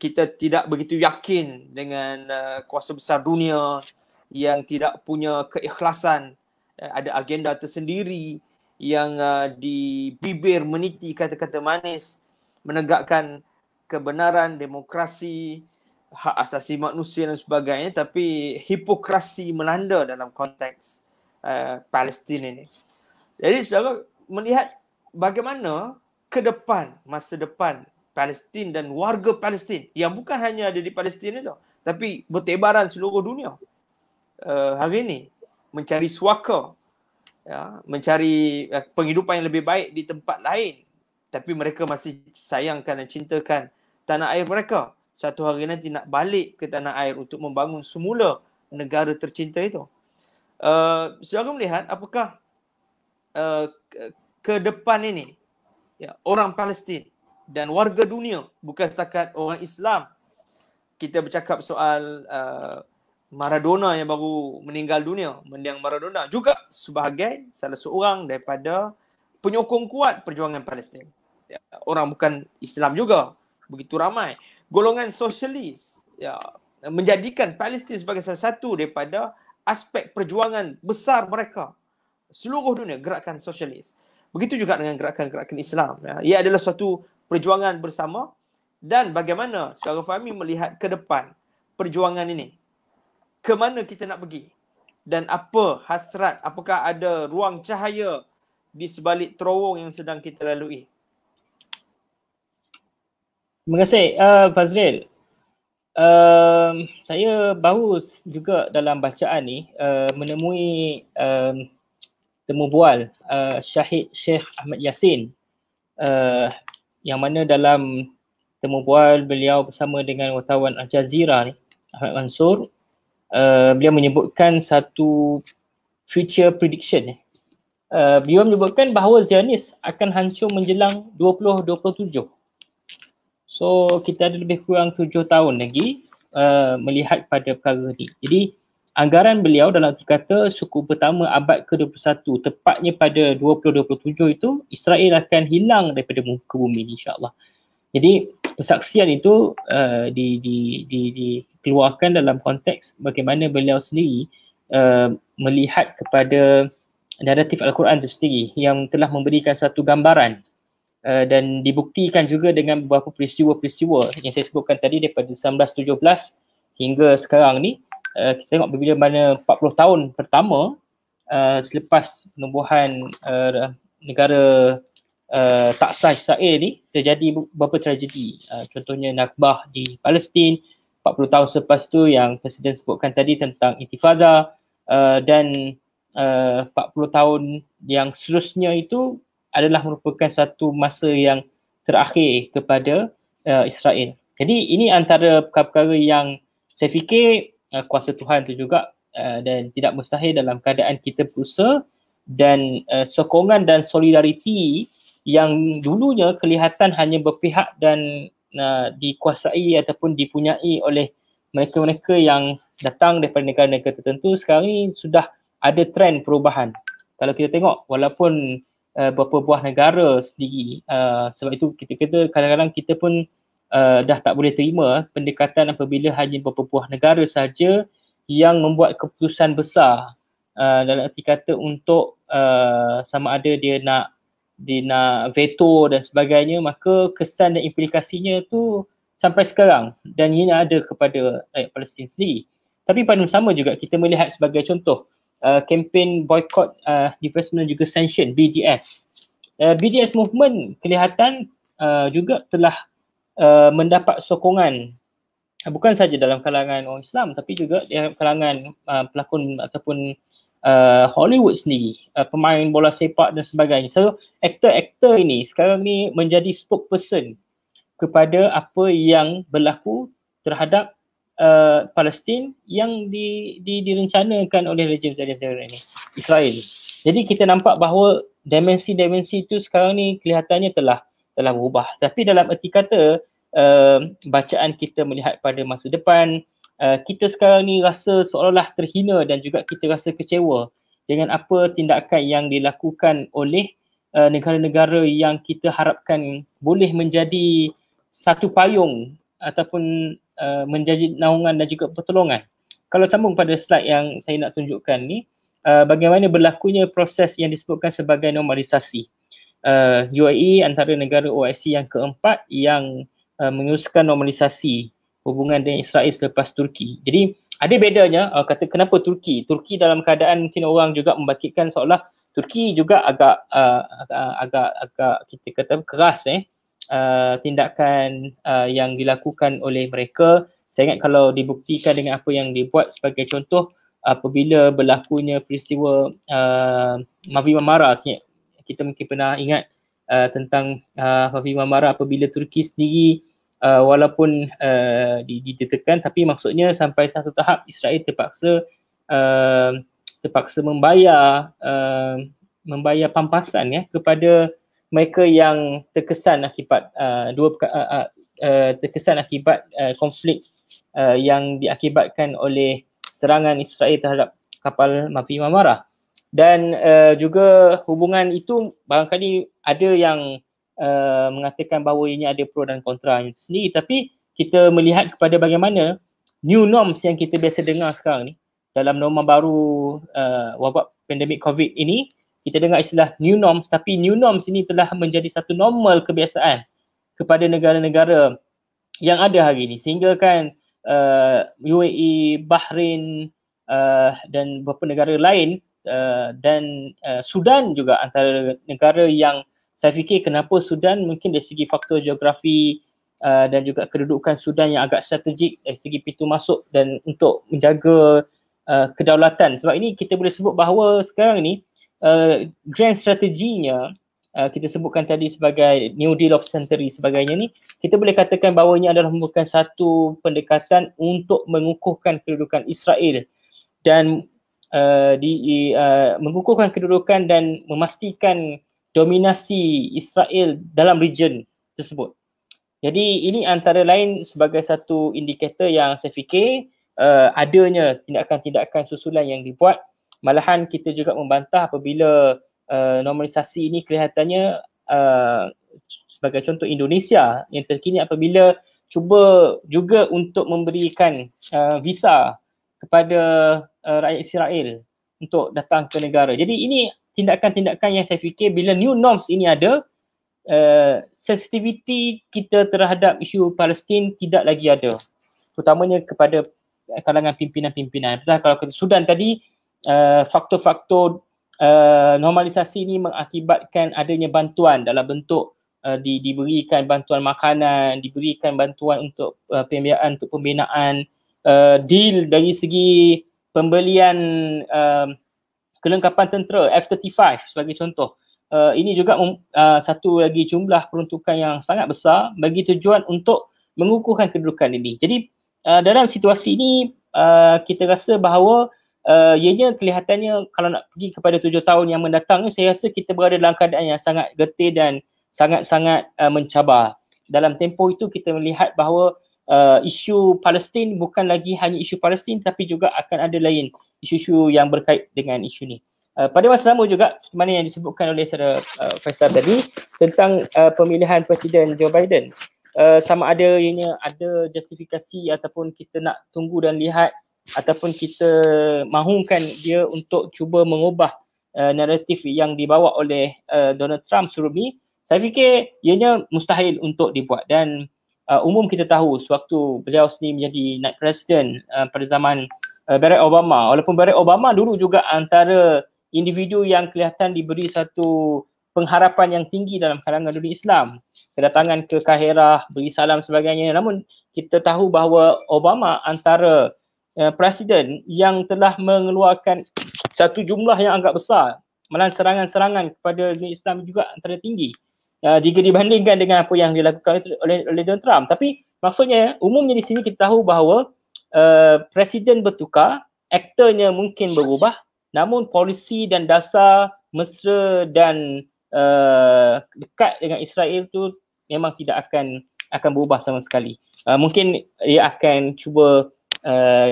kita tidak begitu yakin dengan uh, kuasa besar dunia yang tidak punya keikhlasan uh, ada agenda tersendiri yang uh, di bibir meniti kata-kata manis menegakkan kebenaran demokrasi hak asasi manusia dan sebagainya tapi hipokrasi melanda dalam konteks uh, Palestin ini jadi saudara melihat bagaimana ke depan masa depan Palestin dan warga Palestin yang bukan hanya ada di Palestin itu tapi bertebaran seluruh dunia uh, hari ini mencari suaka ya mencari eh, penghidupan yang lebih baik di tempat lain tapi mereka masih sayangkan dan cintakan tanah air mereka satu hari nanti nak balik ke tanah air untuk membangun semula negara tercinta itu uh, saudara melihat apakah Uh, ke depan ini ya orang Palestin dan warga dunia bukan setakat orang Islam kita bercakap soal uh, Maradona yang baru meninggal dunia mendiang Maradona juga sebagai salah seorang daripada penyokong kuat perjuangan Palestin ya, orang bukan Islam juga begitu ramai golongan sosialis ya menjadikan Palestin sebagai salah satu daripada aspek perjuangan besar mereka seluruh dunia gerakan sosialis. Begitu juga dengan gerakan-gerakan Islam. Ya. Ia adalah suatu perjuangan bersama dan bagaimana saudara Fahmi melihat ke depan perjuangan ini. Ke mana kita nak pergi dan apa hasrat, apakah ada ruang cahaya di sebalik terowong yang sedang kita lalui. Terima kasih uh, Fazril. Uh, saya baru juga dalam bacaan ni uh, menemui uh, temu bual uh, Syahid Sheikh Ahmad Yasin uh, yang mana dalam temu bual beliau bersama dengan wartawan Al Jazeera ni Ahmad Mansur uh, beliau menyebutkan satu future prediction eh. Uh, beliau menyebutkan bahawa Zionis akan hancur menjelang 2027. So kita ada lebih kurang tujuh tahun lagi uh, melihat pada perkara ini. Jadi anggaran beliau dalam arti kata suku pertama abad ke-21 tepatnya pada 2027 itu Israel akan hilang daripada muka bumi insyaAllah. Jadi persaksian itu uh, di, di, di, dikeluarkan dalam konteks bagaimana beliau sendiri uh, melihat kepada naratif Al-Quran itu sendiri yang telah memberikan satu gambaran uh, dan dibuktikan juga dengan beberapa peristiwa-peristiwa yang saya sebutkan tadi daripada 1917 hingga sekarang ni Eh, kita tengok bila mana 40 tahun pertama uh, selepas penubuhan uh, negara uh, tak sah Israel ni terjadi beberapa tragedi uh, contohnya Nakbah di Palestin 40 tahun selepas tu yang presiden sebutkan tadi tentang intifada uh, dan uh, 40 tahun yang seterusnya itu adalah merupakan satu masa yang terakhir kepada uh, Israel. Jadi ini antara perkara-perkara yang saya fikir uh, kuasa Tuhan tu juga uh, dan tidak mustahil dalam keadaan kita berusaha dan uh, sokongan dan solidariti yang dulunya kelihatan hanya berpihak dan uh, dikuasai ataupun dipunyai oleh mereka-mereka yang datang daripada negara-negara tertentu sekarang ni sudah ada trend perubahan. Kalau kita tengok walaupun uh, beberapa buah negara sendiri uh, sebab itu kita kata kadang-kadang kita pun uh, dah tak boleh terima pendekatan apabila hanya beberapa buah negara saja yang membuat keputusan besar uh, dalam arti kata untuk uh, sama ada dia nak dia nak veto dan sebagainya maka kesan dan implikasinya tu sampai sekarang dan ini ada kepada rakyat eh, Palestin sendiri tapi pada sama juga kita melihat sebagai contoh uh, kempen boycott uh, divestment juga sanction BDS uh, BDS movement kelihatan uh, juga telah Uh, mendapat sokongan ah, bukan saja dalam kalangan orang Islam tapi juga dalam kalangan uh, pelakon ataupun uh, Hollywood sendiri uh, pemain bola sepak dan sebagainya so aktor-aktor ini sekarang ni menjadi spokesperson kepada apa yang berlaku terhadap uh, Palestin yang di, di, direncanakan oleh rejim Zionis ini Israel jadi kita nampak bahawa dimensi-dimensi itu sekarang ni kelihatannya telah telah berubah tapi dalam erti kata Eh, bacaan kita melihat pada masa depan uh, kita sekarang ni rasa seolah-olah terhina dan juga kita rasa kecewa dengan apa tindakan yang dilakukan oleh uh, negara-negara yang kita harapkan boleh menjadi satu payung ataupun uh, menjadi naungan dan juga pertolongan. Kalau sambung pada slide yang saya nak tunjukkan ni, uh, bagaimana berlakunya proses yang disebutkan sebagai normalisasi. Uh, UAE antara negara OIC yang keempat yang uh, meneruskan normalisasi hubungan dengan Israel selepas Turki. Jadi ada bedanya uh, kata kenapa Turki? Turki dalam keadaan mungkin orang juga membangkitkan seolah Turki juga agak uh, agak agak kita kata keras eh uh, tindakan uh, yang dilakukan oleh mereka. Saya ingat kalau dibuktikan dengan apa yang dibuat sebagai contoh apabila berlakunya peristiwa uh, Mavi Mamara kita mungkin pernah ingat uh, tentang uh, Mavi Mamara apabila Turki sendiri uh, walaupun uh, ditekan tapi maksudnya sampai satu tahap Israel terpaksa uh, terpaksa membayar uh, membayar pampasan ya kepada mereka yang terkesan akibat uh, dua uh, uh, uh, terkesan akibat uh, konflik uh, yang diakibatkan oleh serangan Israel terhadap kapal Mavi Mamarah dan uh, juga hubungan itu barangkali ada yang uh, mengatakan bahawa ini ada pro dan kontra itu sendiri tapi kita melihat kepada bagaimana new norms yang kita biasa dengar sekarang ni dalam norma baru uh, wabak pandemik covid ini kita dengar istilah new norms tapi new norms ini telah menjadi satu normal kebiasaan kepada negara-negara yang ada hari ini sehingga kan uh, UAE, Bahrain uh, dan beberapa negara lain uh, dan uh, Sudan juga antara negara yang saya fikir kenapa Sudan mungkin dari segi faktor geografi uh, dan juga kedudukan Sudan yang agak strategik dari segi pintu masuk dan untuk menjaga uh, kedaulatan sebab ini kita boleh sebut bahawa sekarang ini uh, grand strateginya uh, kita sebutkan tadi sebagai new deal of century sebagainya ni kita boleh katakan bahawa ini adalah merupakan satu pendekatan untuk mengukuhkan kedudukan Israel dan uh, di uh, mengukuhkan kedudukan dan memastikan dominasi Israel dalam region tersebut. Jadi ini antara lain sebagai satu indikator yang saya fikir uh, adanya tindakan-tindakan susulan yang dibuat malahan kita juga membantah apabila uh, normalisasi ini kelihatannya uh, sebagai contoh Indonesia yang terkini apabila cuba juga untuk memberikan uh, visa kepada uh, rakyat Israel untuk datang ke negara. Jadi ini tindakan-tindakan yang saya fikir bila new norms ini ada uh, eh, sensitivity kita terhadap isu Palestin tidak lagi ada terutamanya kepada eh, kalangan pimpinan-pimpinan. Pertah kalau kita Sudan tadi uh, faktor-faktor uh, normalisasi ini mengakibatkan adanya bantuan dalam bentuk uh, di, diberikan bantuan makanan, diberikan bantuan untuk uh, pembiayaan untuk pembinaan uh, deal dari segi pembelian uh, kelengkapan tentera F-35 sebagai contoh. Uh, ini juga mem, uh, satu lagi jumlah peruntukan yang sangat besar bagi tujuan untuk mengukuhkan kedudukan ini. Jadi uh, dalam situasi ini uh, kita rasa bahawa uh, ianya kelihatannya kalau nak pergi kepada tujuh tahun yang mendatang ni saya rasa kita berada dalam keadaan yang sangat getir dan sangat-sangat uh, mencabar. Dalam tempoh itu kita melihat bahawa uh, isu Palestin bukan lagi hanya isu Palestin tapi juga akan ada lain isu-isu yang berkait dengan isu ni. Uh, pada masa sama juga mana yang disebutkan oleh Sarah uh, Faisal tadi tentang uh, pemilihan Presiden Joe Biden uh, sama ada ianya ada justifikasi ataupun kita nak tunggu dan lihat ataupun kita mahukan dia untuk cuba mengubah uh, naratif yang dibawa oleh uh, Donald Trump sebelum ni saya fikir ianya mustahil untuk dibuat dan uh, umum kita tahu sewaktu beliau sendiri menjadi naik presiden uh, pada zaman uh, Barack Obama walaupun Barack Obama dulu juga antara individu yang kelihatan diberi satu pengharapan yang tinggi dalam kalangan dunia Islam kedatangan ke Kaherah beri salam sebagainya namun kita tahu bahawa Obama antara uh, presiden yang telah mengeluarkan satu jumlah yang agak besar melan serangan-serangan kepada dunia Islam juga antara tinggi Ah, jika dibandingkan dengan apa yang dilakukan oleh, oleh Donald Trump. Tapi maksudnya umumnya di sini kita tahu bahawa uh, presiden bertukar, aktornya mungkin berubah, namun polisi dan dasar mesra dan uh, dekat dengan Israel tu memang tidak akan akan berubah sama sekali. Uh, mungkin ia akan cuba uh,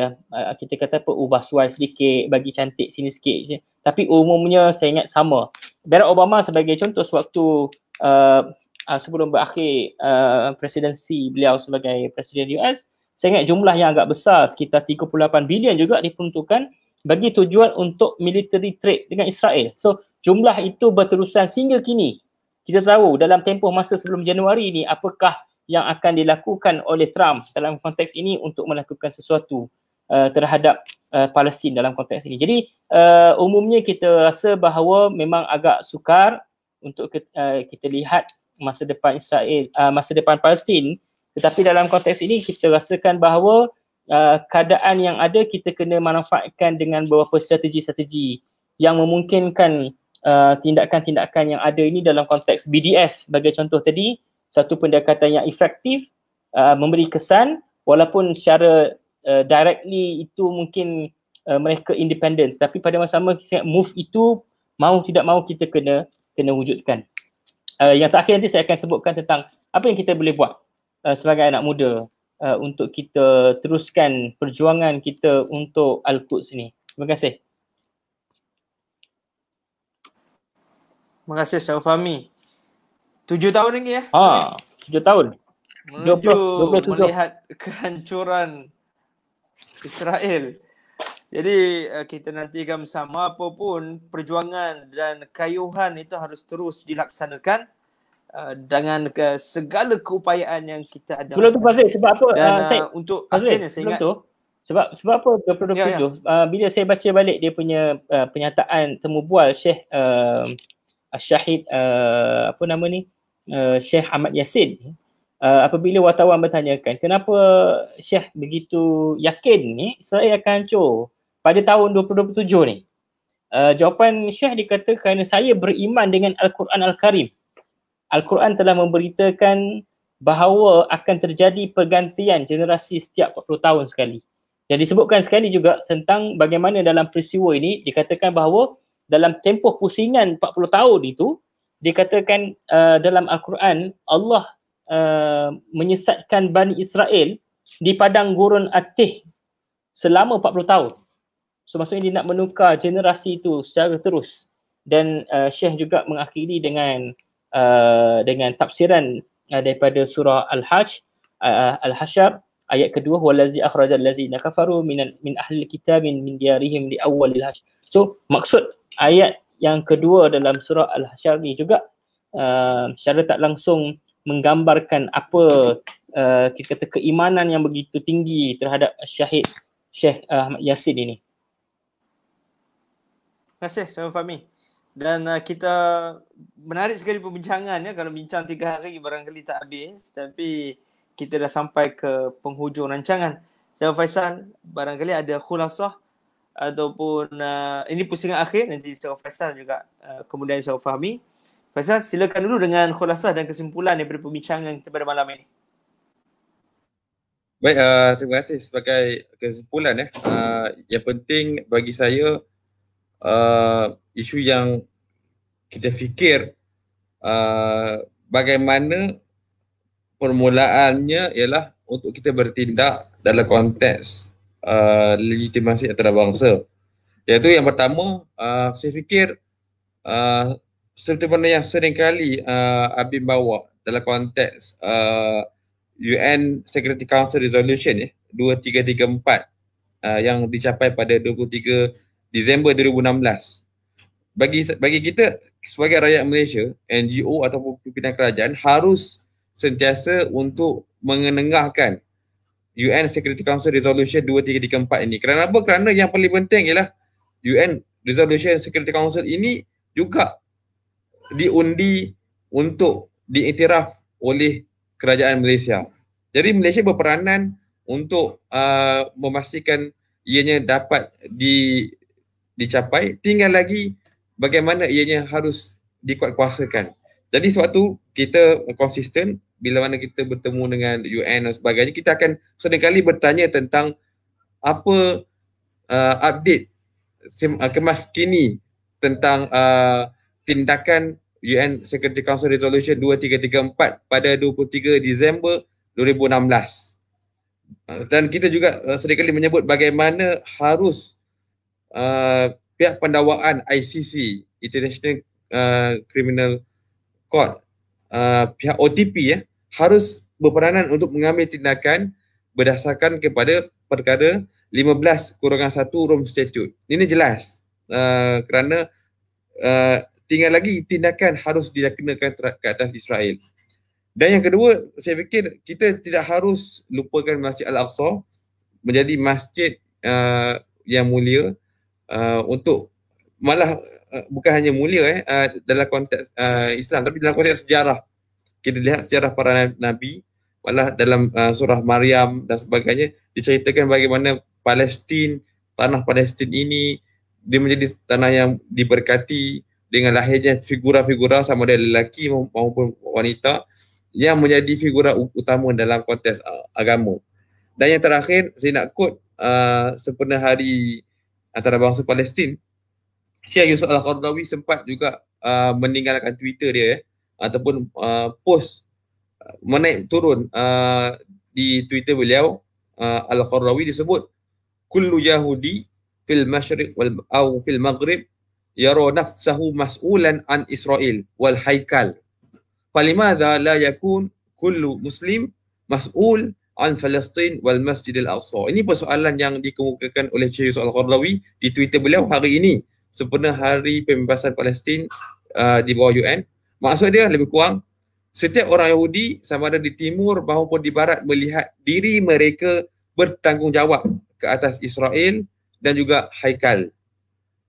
kita kata apa ubah suai sedikit bagi cantik sini sikit je. Tapi umumnya saya ingat sama. Barack Obama sebagai contoh sewaktu uh, sebelum berakhir uh, presidensi beliau sebagai presiden US saya ingat jumlah yang agak besar sekitar 38 bilion juga diperuntukkan bagi tujuan untuk military trade dengan Israel. So jumlah itu berterusan sehingga kini. Kita tahu dalam tempoh masa sebelum Januari ini apakah yang akan dilakukan oleh Trump dalam konteks ini untuk melakukan sesuatu uh, terhadap uh, Palestin dalam konteks ini. Jadi uh, umumnya kita rasa bahawa memang agak sukar untuk ke, uh, kita lihat masa depan Israel uh, masa depan Palestin tetapi dalam konteks ini kita rasakan bahawa uh, keadaan yang ada kita kena manfaatkan dengan beberapa strategi-strategi yang memungkinkan uh, tindakan-tindakan yang ada ini dalam konteks BDS Bagi contoh tadi satu pendekatan yang efektif uh, memberi kesan walaupun secara uh, directly itu mungkin uh, mereka independent tapi pada masa sama move itu mau tidak mau kita kena kena wujudkan. Uh, yang terakhir nanti saya akan sebutkan tentang apa yang kita boleh buat uh, sebagai anak muda uh, untuk kita teruskan perjuangan kita untuk Al-Quds ini. Terima kasih. Terima kasih Syah Fahmi. Tujuh tahun lagi ya? Ha, tujuh tahun. Menuju 20, 20, 20. melihat kehancuran Israel. Jadi uh, kita nantikan bersama apapun perjuangan dan kayuhan itu harus terus dilaksanakan uh, dengan ke segala keupayaan yang kita ada. Sebelum tu Fazil, sebab apa? Dan, uh, eh, Syed, untuk Fazil, akhirnya saya ingat. Tu, sebab, sebab apa dia produk ya, Ya. Uh, bila saya baca balik dia punya uh, penyataan temubual Syekh uh, Syahid, uh, apa nama ni? Uh, Syekh Ahmad Yasin. Uh, apabila wartawan bertanyakan kenapa Syekh begitu yakin ni Saya akan hancur pada tahun 2027 ni? Uh, jawapan Syekh dikata kerana saya beriman dengan Al-Quran Al-Karim. Al-Quran telah memberitakan bahawa akan terjadi pergantian generasi setiap 40 tahun sekali. Dan disebutkan sekali juga tentang bagaimana dalam peristiwa ini dikatakan bahawa dalam tempoh pusingan 40 tahun itu dikatakan uh, dalam Al-Quran Allah uh, menyesatkan Bani Israel di padang gurun Atih selama 40 tahun. So maksudnya dia nak menukar generasi itu secara terus dan uh, Syekh juga mengakhiri dengan uh, dengan tafsiran uh, daripada surah Al-Hajj uh, Al-Hashab ayat kedua walazi akhrajal ladzina kafaru min min ahli kitab min diarihim di al hajj. So maksud ayat yang kedua dalam surah Al-Hashab ni juga uh, secara tak langsung menggambarkan apa uh, kita kata keimanan yang begitu tinggi terhadap syahid Syekh Ahmad Yasin ini. Terima kasih Sama Fahmi. Dan uh, kita menarik sekali perbincangan ya kalau bincang tiga hari barangkali tak habis tapi kita dah sampai ke penghujung rancangan. Sama Faisal barangkali ada khulasah ataupun uh, ini pusingan akhir nanti Sama Faisal juga uh, kemudian Sama Fahmi. Faisal silakan dulu dengan khulasah dan kesimpulan daripada perbincangan kita pada malam ini. Baik, uh, terima kasih sebagai kesimpulan ya. Uh, yang penting bagi saya Uh, isu yang kita fikir uh, bagaimana permulaannya ialah untuk kita bertindak dalam konteks uh, legitimasi antarabangsa. Iaitu yang pertama, uh, saya fikir uh, serta benda yang seringkali uh, Abim bawa dalam konteks uh, UN Security Council Resolution eh, 2334 uh, yang dicapai pada 23 Disember 2016. Bagi bagi kita sebagai rakyat Malaysia, NGO ataupun pimpinan kerajaan harus sentiasa untuk mengenengahkan UN Security Council Resolution 2334 ini. Kerana apa? Kerana yang paling penting ialah UN Resolution Security Council ini juga diundi untuk diiktiraf oleh kerajaan Malaysia. Jadi Malaysia berperanan untuk uh, memastikan ianya dapat di dicapai tinggal lagi bagaimana ianya harus dikuatkuasakan jadi sebab tu kita konsisten bila mana kita bertemu dengan UN dan sebagainya kita akan seringkali bertanya tentang apa uh, update sem- uh, kemas kini tentang uh, tindakan UN Security Council Resolution 2334 pada 23 Disember 2016 uh, dan kita juga uh, seringkali menyebut bagaimana harus Uh, pihak pendakwaan ICC International uh, Criminal Court uh, pihak OTP ya eh, harus berperanan untuk mengambil tindakan berdasarkan kepada perkara 15 kurungan 1 Rome Statute. Ini jelas uh, kerana uh, tinggal lagi tindakan harus dilaksanakan ter- ke atas Israel. Dan yang kedua, saya fikir kita tidak harus lupakan Masjid Al-Aqsa menjadi masjid uh, yang mulia uh, untuk malah uh, bukan hanya mulia eh uh, dalam konteks uh, Islam tapi dalam konteks sejarah kita lihat sejarah para nabi malah dalam uh, surah Maryam dan sebagainya diceritakan bagaimana Palestin tanah Palestin ini dia menjadi tanah yang diberkati dengan lahirnya figura-figura sama ada lelaki maupun wanita yang menjadi figura utama dalam konteks uh, agama. Dan yang terakhir saya nak quote uh, sempena hari antara bangsa Palestin. Syekh Yusuf Al-Qardawi sempat juga uh, meninggalkan Twitter dia eh, ataupun uh, post uh, menaik turun uh, di Twitter beliau uh, Al-Qardawi disebut kullu yahudi fil masyriq wal aw fil maghrib yara nafsahu mas'ulan an Israel wal haikal. Falimadha la yakun kullu muslim mas'ul An Palestin wal Masjidil Aqsa. Ini persoalan yang dikemukakan oleh Syekh Yusuf Al-Qardawi di Twitter beliau hari ini sempena hari pembebasan Palestin uh, di bawah UN. Maksud dia lebih kurang setiap orang Yahudi sama ada di timur maupun di barat melihat diri mereka bertanggungjawab ke atas Israel dan juga Haikal.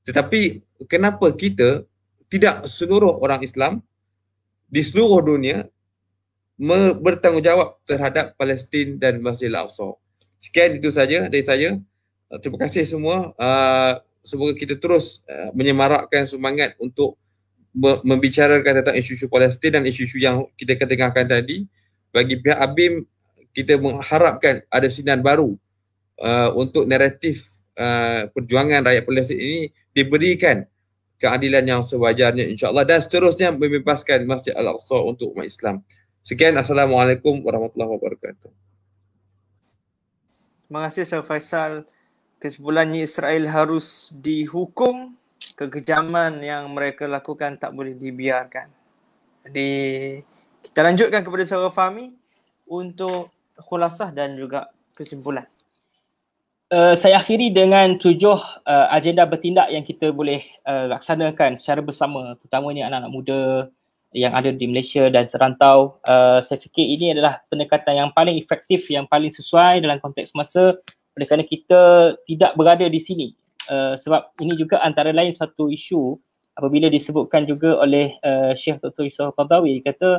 Tetapi kenapa kita tidak seluruh orang Islam di seluruh dunia bertanggungjawab terhadap Palestin dan Masjid Al-Aqsa. Sekian itu saja dari saya. Uh, terima kasih semua. Uh, semoga kita terus uh, menyemarakkan semangat untuk membicarakan tentang isu-isu Palestin dan isu-isu yang kita ketengahkan tadi. Bagi pihak ABIM, kita mengharapkan ada sinar baru untuk naratif perjuangan rakyat Palestin ini diberikan keadilan yang sewajarnya insyaAllah dan seterusnya membebaskan Masjid Al-Aqsa untuk umat Islam. Sekian Assalamualaikum Warahmatullahi Wabarakatuh. Terima kasih Syed Faisal. Kesimpulannya Israel harus dihukum kekejaman yang mereka lakukan tak boleh dibiarkan. Jadi kita lanjutkan kepada Syed Fahmi untuk khulasah dan juga kesimpulan. Uh, saya akhiri dengan tujuh uh, agenda bertindak yang kita boleh uh, laksanakan secara bersama. Terutamanya anak-anak muda, yang ada di Malaysia dan serantau uh, saya fikir ini adalah pendekatan yang paling efektif yang paling sesuai dalam konteks masa oleh kerana kita tidak berada di sini uh, sebab ini juga antara lain satu isu apabila disebutkan juga oleh uh, Syekh Dr. Yusof Qadawi dia kata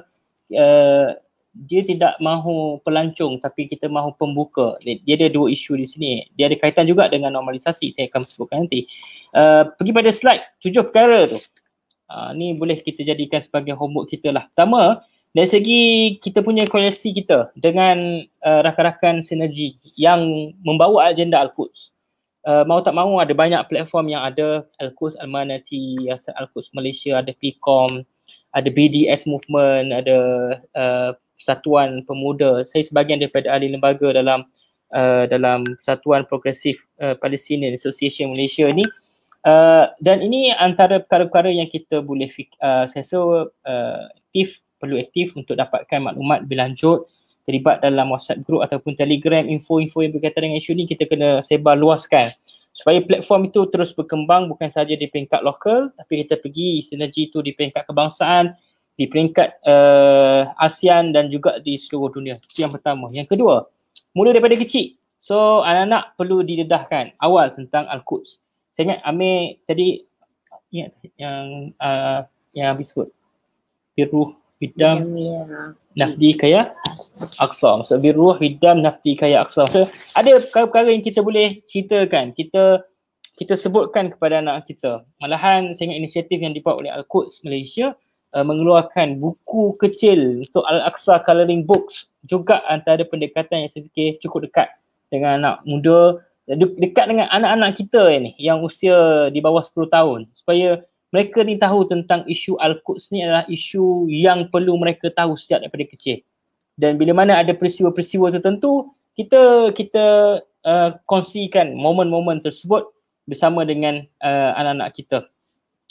uh, dia tidak mahu pelancong tapi kita mahu pembuka dia ada dua isu di sini dia ada kaitan juga dengan normalisasi saya akan sebutkan nanti uh, pergi pada slide tujuh perkara tu uh, ni boleh kita jadikan sebagai homework kita lah. Pertama, dari segi kita punya koleksi kita dengan uh, rakan-rakan sinergi yang membawa agenda Al-Quds. Uh, mau tak mau ada banyak platform yang ada Al-Quds Almanati, Yasin Al-Quds Malaysia, ada PCOM, ada BDS Movement, ada uh, Satuan Pemuda. Saya sebagian daripada ahli lembaga dalam uh, dalam Satuan Progresif uh, Palestinian Association Malaysia ni. Uh, Uh, dan ini antara perkara-perkara yang kita boleh fik- uh, saya rasa uh, aktif, perlu aktif untuk dapatkan maklumat lebih lanjut terlibat dalam WhatsApp group ataupun Telegram info-info yang berkaitan dengan isu ni kita kena sebar luaskan supaya platform itu terus berkembang bukan sahaja di peringkat lokal tapi kita pergi sinergi itu di peringkat kebangsaan di peringkat uh, ASEAN dan juga di seluruh dunia itu yang pertama yang kedua mula daripada kecil so anak-anak perlu didedahkan awal tentang Al-Quds saya ingat Amir tadi ingat yang uh, yang habis sebut biru hidam ya. nafdi kaya aksa maksud biru hidam nafdi kaya aksa so, ada perkara-perkara yang kita boleh ceritakan kita kita sebutkan kepada anak kita malahan saya ingat inisiatif yang dibuat oleh Al-Quds Malaysia uh, mengeluarkan buku kecil untuk Al-Aqsa Coloring Books juga antara pendekatan yang saya fikir cukup dekat dengan anak muda Eh, dekat dengan anak-anak kita ni yang usia di bawah 10 tahun supaya mereka ni tahu tentang isu Al-Quds ni adalah isu yang perlu mereka tahu sejak daripada kecil. Dan bila mana ada peristiwa-peristiwa tertentu, kita kita uh, kongsikan momen-momen tersebut bersama dengan uh, anak-anak kita.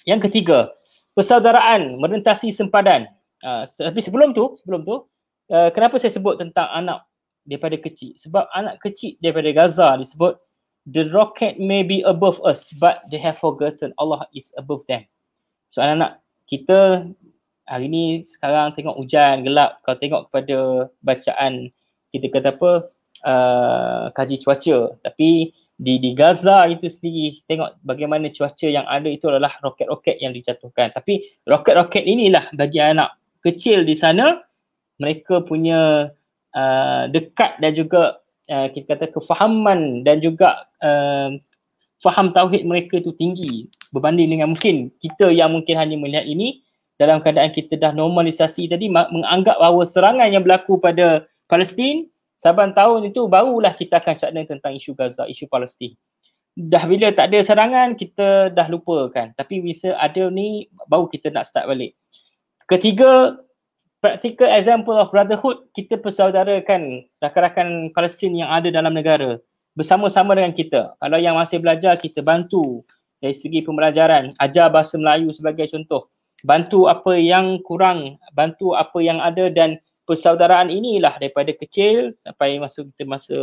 Yang ketiga, persaudaraan merentasi sempadan. Uh, tapi sebelum tu, sebelum tu, uh, kenapa saya sebut tentang anak daripada kecil? Sebab anak kecil daripada Gaza disebut the rocket may be above us but they have forgotten Allah is above them. So anak-anak kita hari ni sekarang tengok hujan gelap kalau tengok kepada bacaan kita kata apa uh, kaji cuaca tapi di di Gaza itu sendiri tengok bagaimana cuaca yang ada itu adalah roket-roket yang dijatuhkan tapi roket-roket inilah bagi anak kecil di sana mereka punya uh, dekat dan juga Ah, kita kata kefahaman dan juga uh, faham tauhid mereka itu tinggi berbanding dengan mungkin kita yang mungkin hanya melihat ini dalam keadaan kita dah normalisasi tadi menganggap bahawa serangan yang berlaku pada Palestin saban tahun itu barulah kita akan cakna tentang isu Gaza, isu Palestin. Dah bila tak ada serangan kita dah lupakan tapi bila ada ni baru kita nak start balik. Ketiga, practical example of brotherhood kita persaudarakan rakan-rakan Palestin yang ada dalam negara bersama-sama dengan kita. Kalau yang masih belajar kita bantu dari segi pembelajaran, ajar bahasa Melayu sebagai contoh. Bantu apa yang kurang, bantu apa yang ada dan persaudaraan inilah daripada kecil sampai masuk kita masa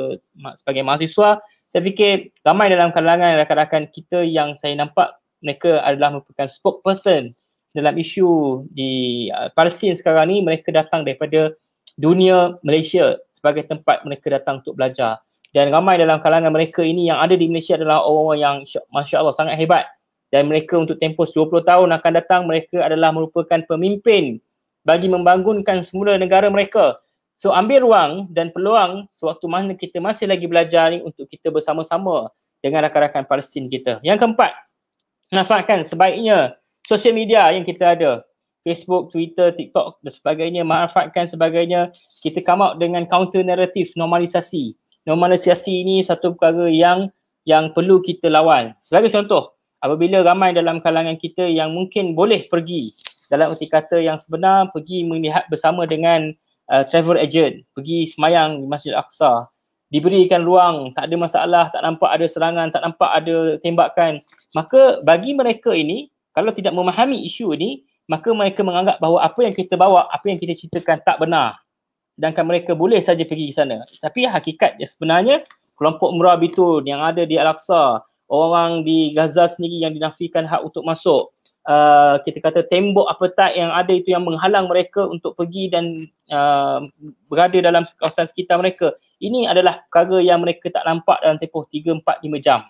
sebagai mahasiswa saya fikir ramai dalam kalangan rakan-rakan kita yang saya nampak mereka adalah merupakan spokesperson dalam isu di uh, Parsi sekarang ni mereka datang daripada dunia Malaysia sebagai tempat mereka datang untuk belajar dan ramai dalam kalangan mereka ini yang ada di Malaysia adalah orang-orang yang masya-Allah sangat hebat dan mereka untuk tempoh 20 tahun akan datang mereka adalah merupakan pemimpin bagi membangunkan semula negara mereka so ambil ruang dan peluang sewaktu mana kita masih lagi belajar ni untuk kita bersama-sama dengan rakan-rakan Palestin kita yang keempat nafakan sebaiknya sosial media yang kita ada Facebook, Twitter, TikTok dan sebagainya, manfaatkan sebagainya kita come out dengan counter narrative normalisasi. Normalisasi ini satu perkara yang yang perlu kita lawan. Sebagai contoh, apabila ramai dalam kalangan kita yang mungkin boleh pergi dalam erti kata yang sebenar pergi melihat bersama dengan uh, travel agent, pergi semayang di Masjid Al-Aqsa, diberikan ruang, tak ada masalah, tak nampak ada serangan, tak nampak ada tembakan, maka bagi mereka ini kalau tidak memahami isu ini, maka mereka menganggap bahawa apa yang kita bawa, apa yang kita ceritakan tak benar. Sedangkan mereka boleh saja pergi ke sana. Tapi hakikat sebenarnya, kelompok Murabitun yang ada di Al-Aqsa, orang di Gaza sendiri yang dinafikan hak untuk masuk, Uh, kita kata tembok apa tak yang ada itu yang menghalang mereka untuk pergi dan uh, berada dalam kawasan sekitar mereka ini adalah perkara yang mereka tak nampak dalam tempoh 3, 4, 5 jam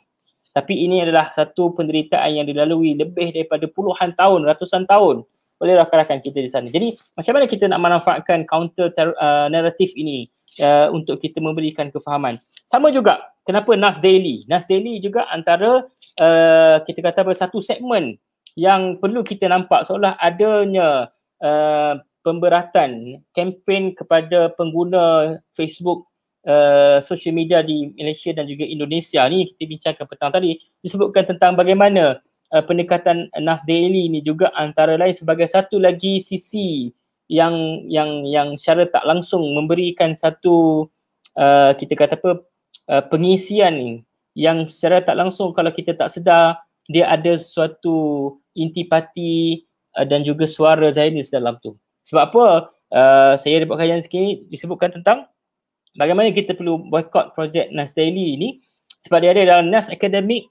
tapi ini adalah satu penderitaan yang dilalui lebih daripada puluhan tahun, ratusan tahun oleh rakan-rakan kita di sana. Jadi macam mana kita nak manfaatkan counter uh, narrative ini uh, untuk kita memberikan kefahaman. Sama juga kenapa Nas Daily. Nas Daily juga antara uh, kita kata apa, satu segmen yang perlu kita nampak seolah adanya uh, pemberatan kempen kepada pengguna Facebook uh, social media di Malaysia dan juga Indonesia ni kita bincangkan petang tadi disebutkan tentang bagaimana uh, pendekatan Nas Daily ni juga antara lain sebagai satu lagi sisi yang yang yang secara tak langsung memberikan satu uh, kita kata apa uh, pengisian ni yang secara tak langsung kalau kita tak sedar dia ada suatu intipati uh, dan juga suara Zainis dalam tu. Sebab apa uh, saya dapat kajian sikit disebutkan tentang bagaimana kita perlu boycott projek NAS Daily ini sebab dia ada dalam NAS Akademik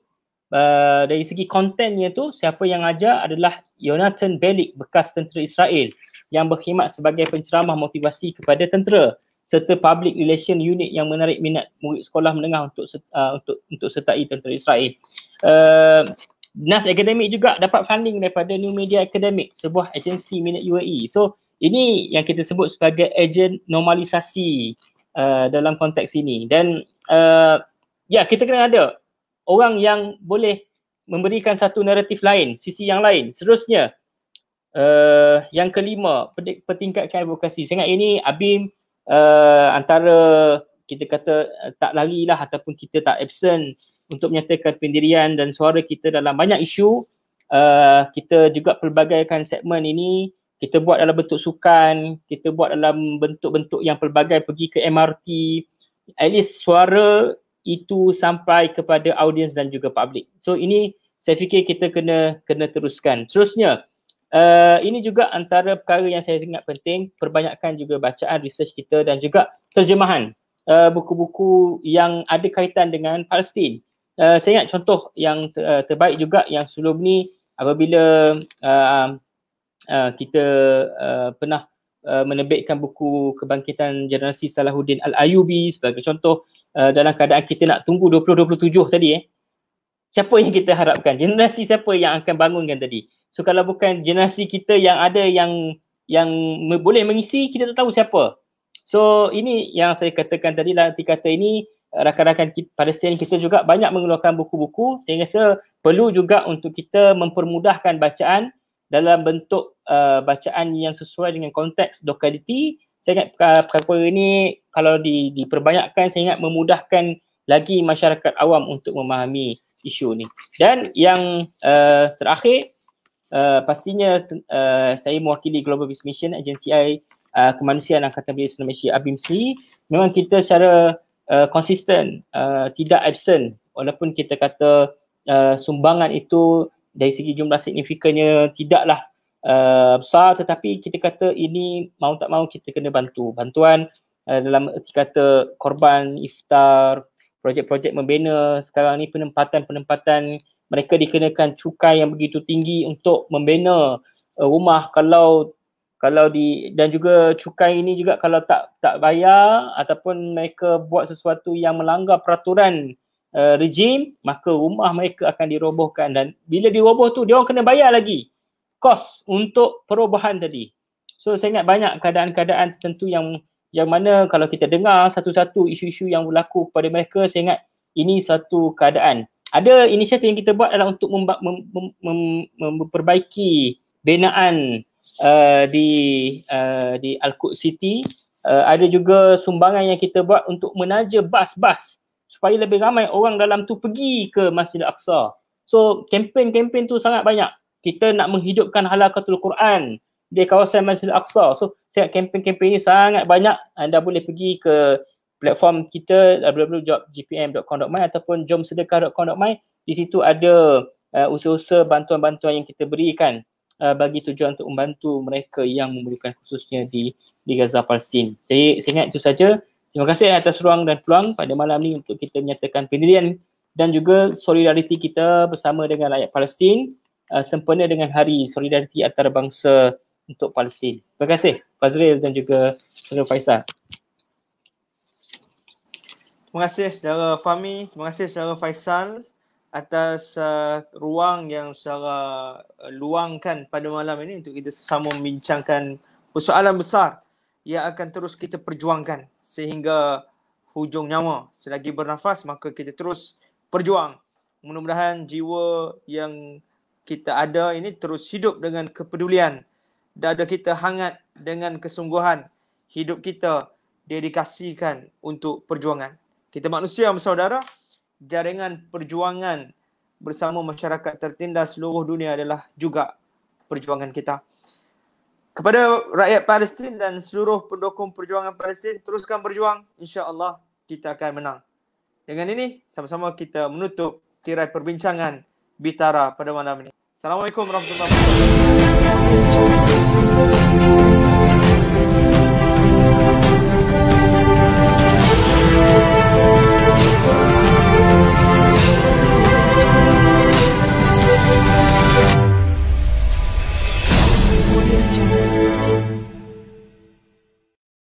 uh, dari segi kontennya tu siapa yang ajar adalah Jonathan Belik bekas tentera Israel yang berkhidmat sebagai penceramah motivasi kepada tentera serta public relation unit yang menarik minat murid sekolah menengah untuk uh, untuk untuk sertai tentera Israel. Uh, NAS Akademik juga dapat funding daripada New Media akademik sebuah agensi minat UAE. So ini yang kita sebut sebagai agent normalisasi uh, dalam konteks ini dan uh, ya yeah, kita kena ada orang yang boleh memberikan satu naratif lain sisi yang lain seterusnya uh, yang kelima pertingkatkan advokasi saya ingat ini Abim uh, antara kita kata uh, tak lah ataupun kita tak absent untuk menyatakan pendirian dan suara kita dalam banyak isu uh, kita juga pelbagaikan segmen ini kita buat dalam bentuk sukan, kita buat dalam bentuk-bentuk yang pelbagai pergi ke MRT, at least suara itu sampai kepada audiens dan juga publik. So ini saya fikir kita kena kena teruskan. Seterusnya, uh, ini juga antara perkara yang saya ingat penting, perbanyakkan juga bacaan research kita dan juga terjemahan uh, buku-buku yang ada kaitan dengan Palestin. Uh, saya ingat contoh yang ter- terbaik juga yang sebelum ni apabila uh, Ah, kita uh, pernah uh, menerbitkan buku kebangkitan generasi Salahuddin Al-Ayubi sebagai contoh uh, dalam keadaan kita nak tunggu 2027 tadi eh siapa yang kita harapkan generasi siapa yang akan bangunkan tadi so kalau bukan generasi kita yang ada yang yang me- boleh mengisi kita tak tahu siapa so ini yang saya katakan tadi lah kata ini rakan-rakan pada sini kita juga banyak mengeluarkan buku-buku sehingga perlu juga untuk kita mempermudahkan bacaan dalam bentuk uh, bacaan yang sesuai dengan konteks docality saya ingat uh, perkara ini kalau di, diperbanyakkan saya ingat memudahkan lagi masyarakat awam untuk memahami isu ni dan yang uh, terakhir uh, pastinya uh, saya mewakili Global Peace Mission agensi I uh, kemanusiaan Angkatan Bersenjata Malaysia ABIMSI memang kita secara uh, konsisten uh, tidak absent walaupun kita kata uh, sumbangan itu dari segi jumlah signifikannya tidaklah Eh, besar tetapi kita kata ini mau tak mau kita kena bantu. Bantuan uh, dalam kata korban, iftar, projek-projek membina sekarang ni penempatan-penempatan mereka dikenakan cukai yang begitu tinggi untuk membina uh, rumah kalau kalau di dan juga cukai ini juga kalau tak tak bayar ataupun mereka buat sesuatu yang melanggar peraturan uh, rejim maka rumah mereka akan dirobohkan dan bila diroboh tu dia orang kena bayar lagi kos untuk perubahan tadi. So saya ingat banyak keadaan-keadaan tertentu yang yang mana kalau kita dengar satu-satu isu-isu yang berlaku kepada mereka, saya ingat ini satu keadaan. Ada inisiatif yang kita buat adalah untuk memba- mem- mem- mem- mem- memperbaiki binaan uh, di uh, di Alkut City. Uh, ada juga sumbangan yang kita buat untuk menaja bas-bas supaya lebih ramai orang dalam tu pergi ke Masjid Al-Aqsa. So kempen-kempen tu sangat banyak kita nak menghidupkan halakatul Quran di kawasan Masjid Al-Aqsa. So saya kempen-kempen ini sangat banyak anda boleh pergi ke platform kita www.gpm.com.my ataupun jomsedekah.com.my di situ ada uh, usaha-usaha bantuan-bantuan yang kita berikan uh, bagi tujuan untuk membantu mereka yang memerlukan khususnya di di Gaza Palestin. Saya, saya ingat itu saja. Terima kasih atas ruang dan peluang pada malam ini untuk kita menyatakan pendirian dan juga solidariti kita bersama dengan rakyat Palestin uh, sempena dengan hari solidariti antarabangsa untuk Palestin. Terima kasih Fazril dan juga Saudara Faisal. Terima kasih Saudara Fami. terima kasih Saudara Faisal atas uh, ruang yang Saudara uh, luangkan pada malam ini untuk kita sama membincangkan persoalan besar yang akan terus kita perjuangkan sehingga hujung nyawa selagi bernafas maka kita terus berjuang mudah-mudahan jiwa yang kita ada ini terus hidup dengan kepedulian. Dada kita hangat dengan kesungguhan. Hidup kita dedikasikan untuk perjuangan. Kita manusia bersaudara, jaringan perjuangan bersama masyarakat tertindas seluruh dunia adalah juga perjuangan kita. Kepada rakyat Palestin dan seluruh pendukung perjuangan Palestin, teruskan berjuang. insya Allah kita akan menang. Dengan ini, sama-sama kita menutup tirai perbincangan Bitara pada malam ini. Assalamualaikum warahmatullahi wabarakatuh.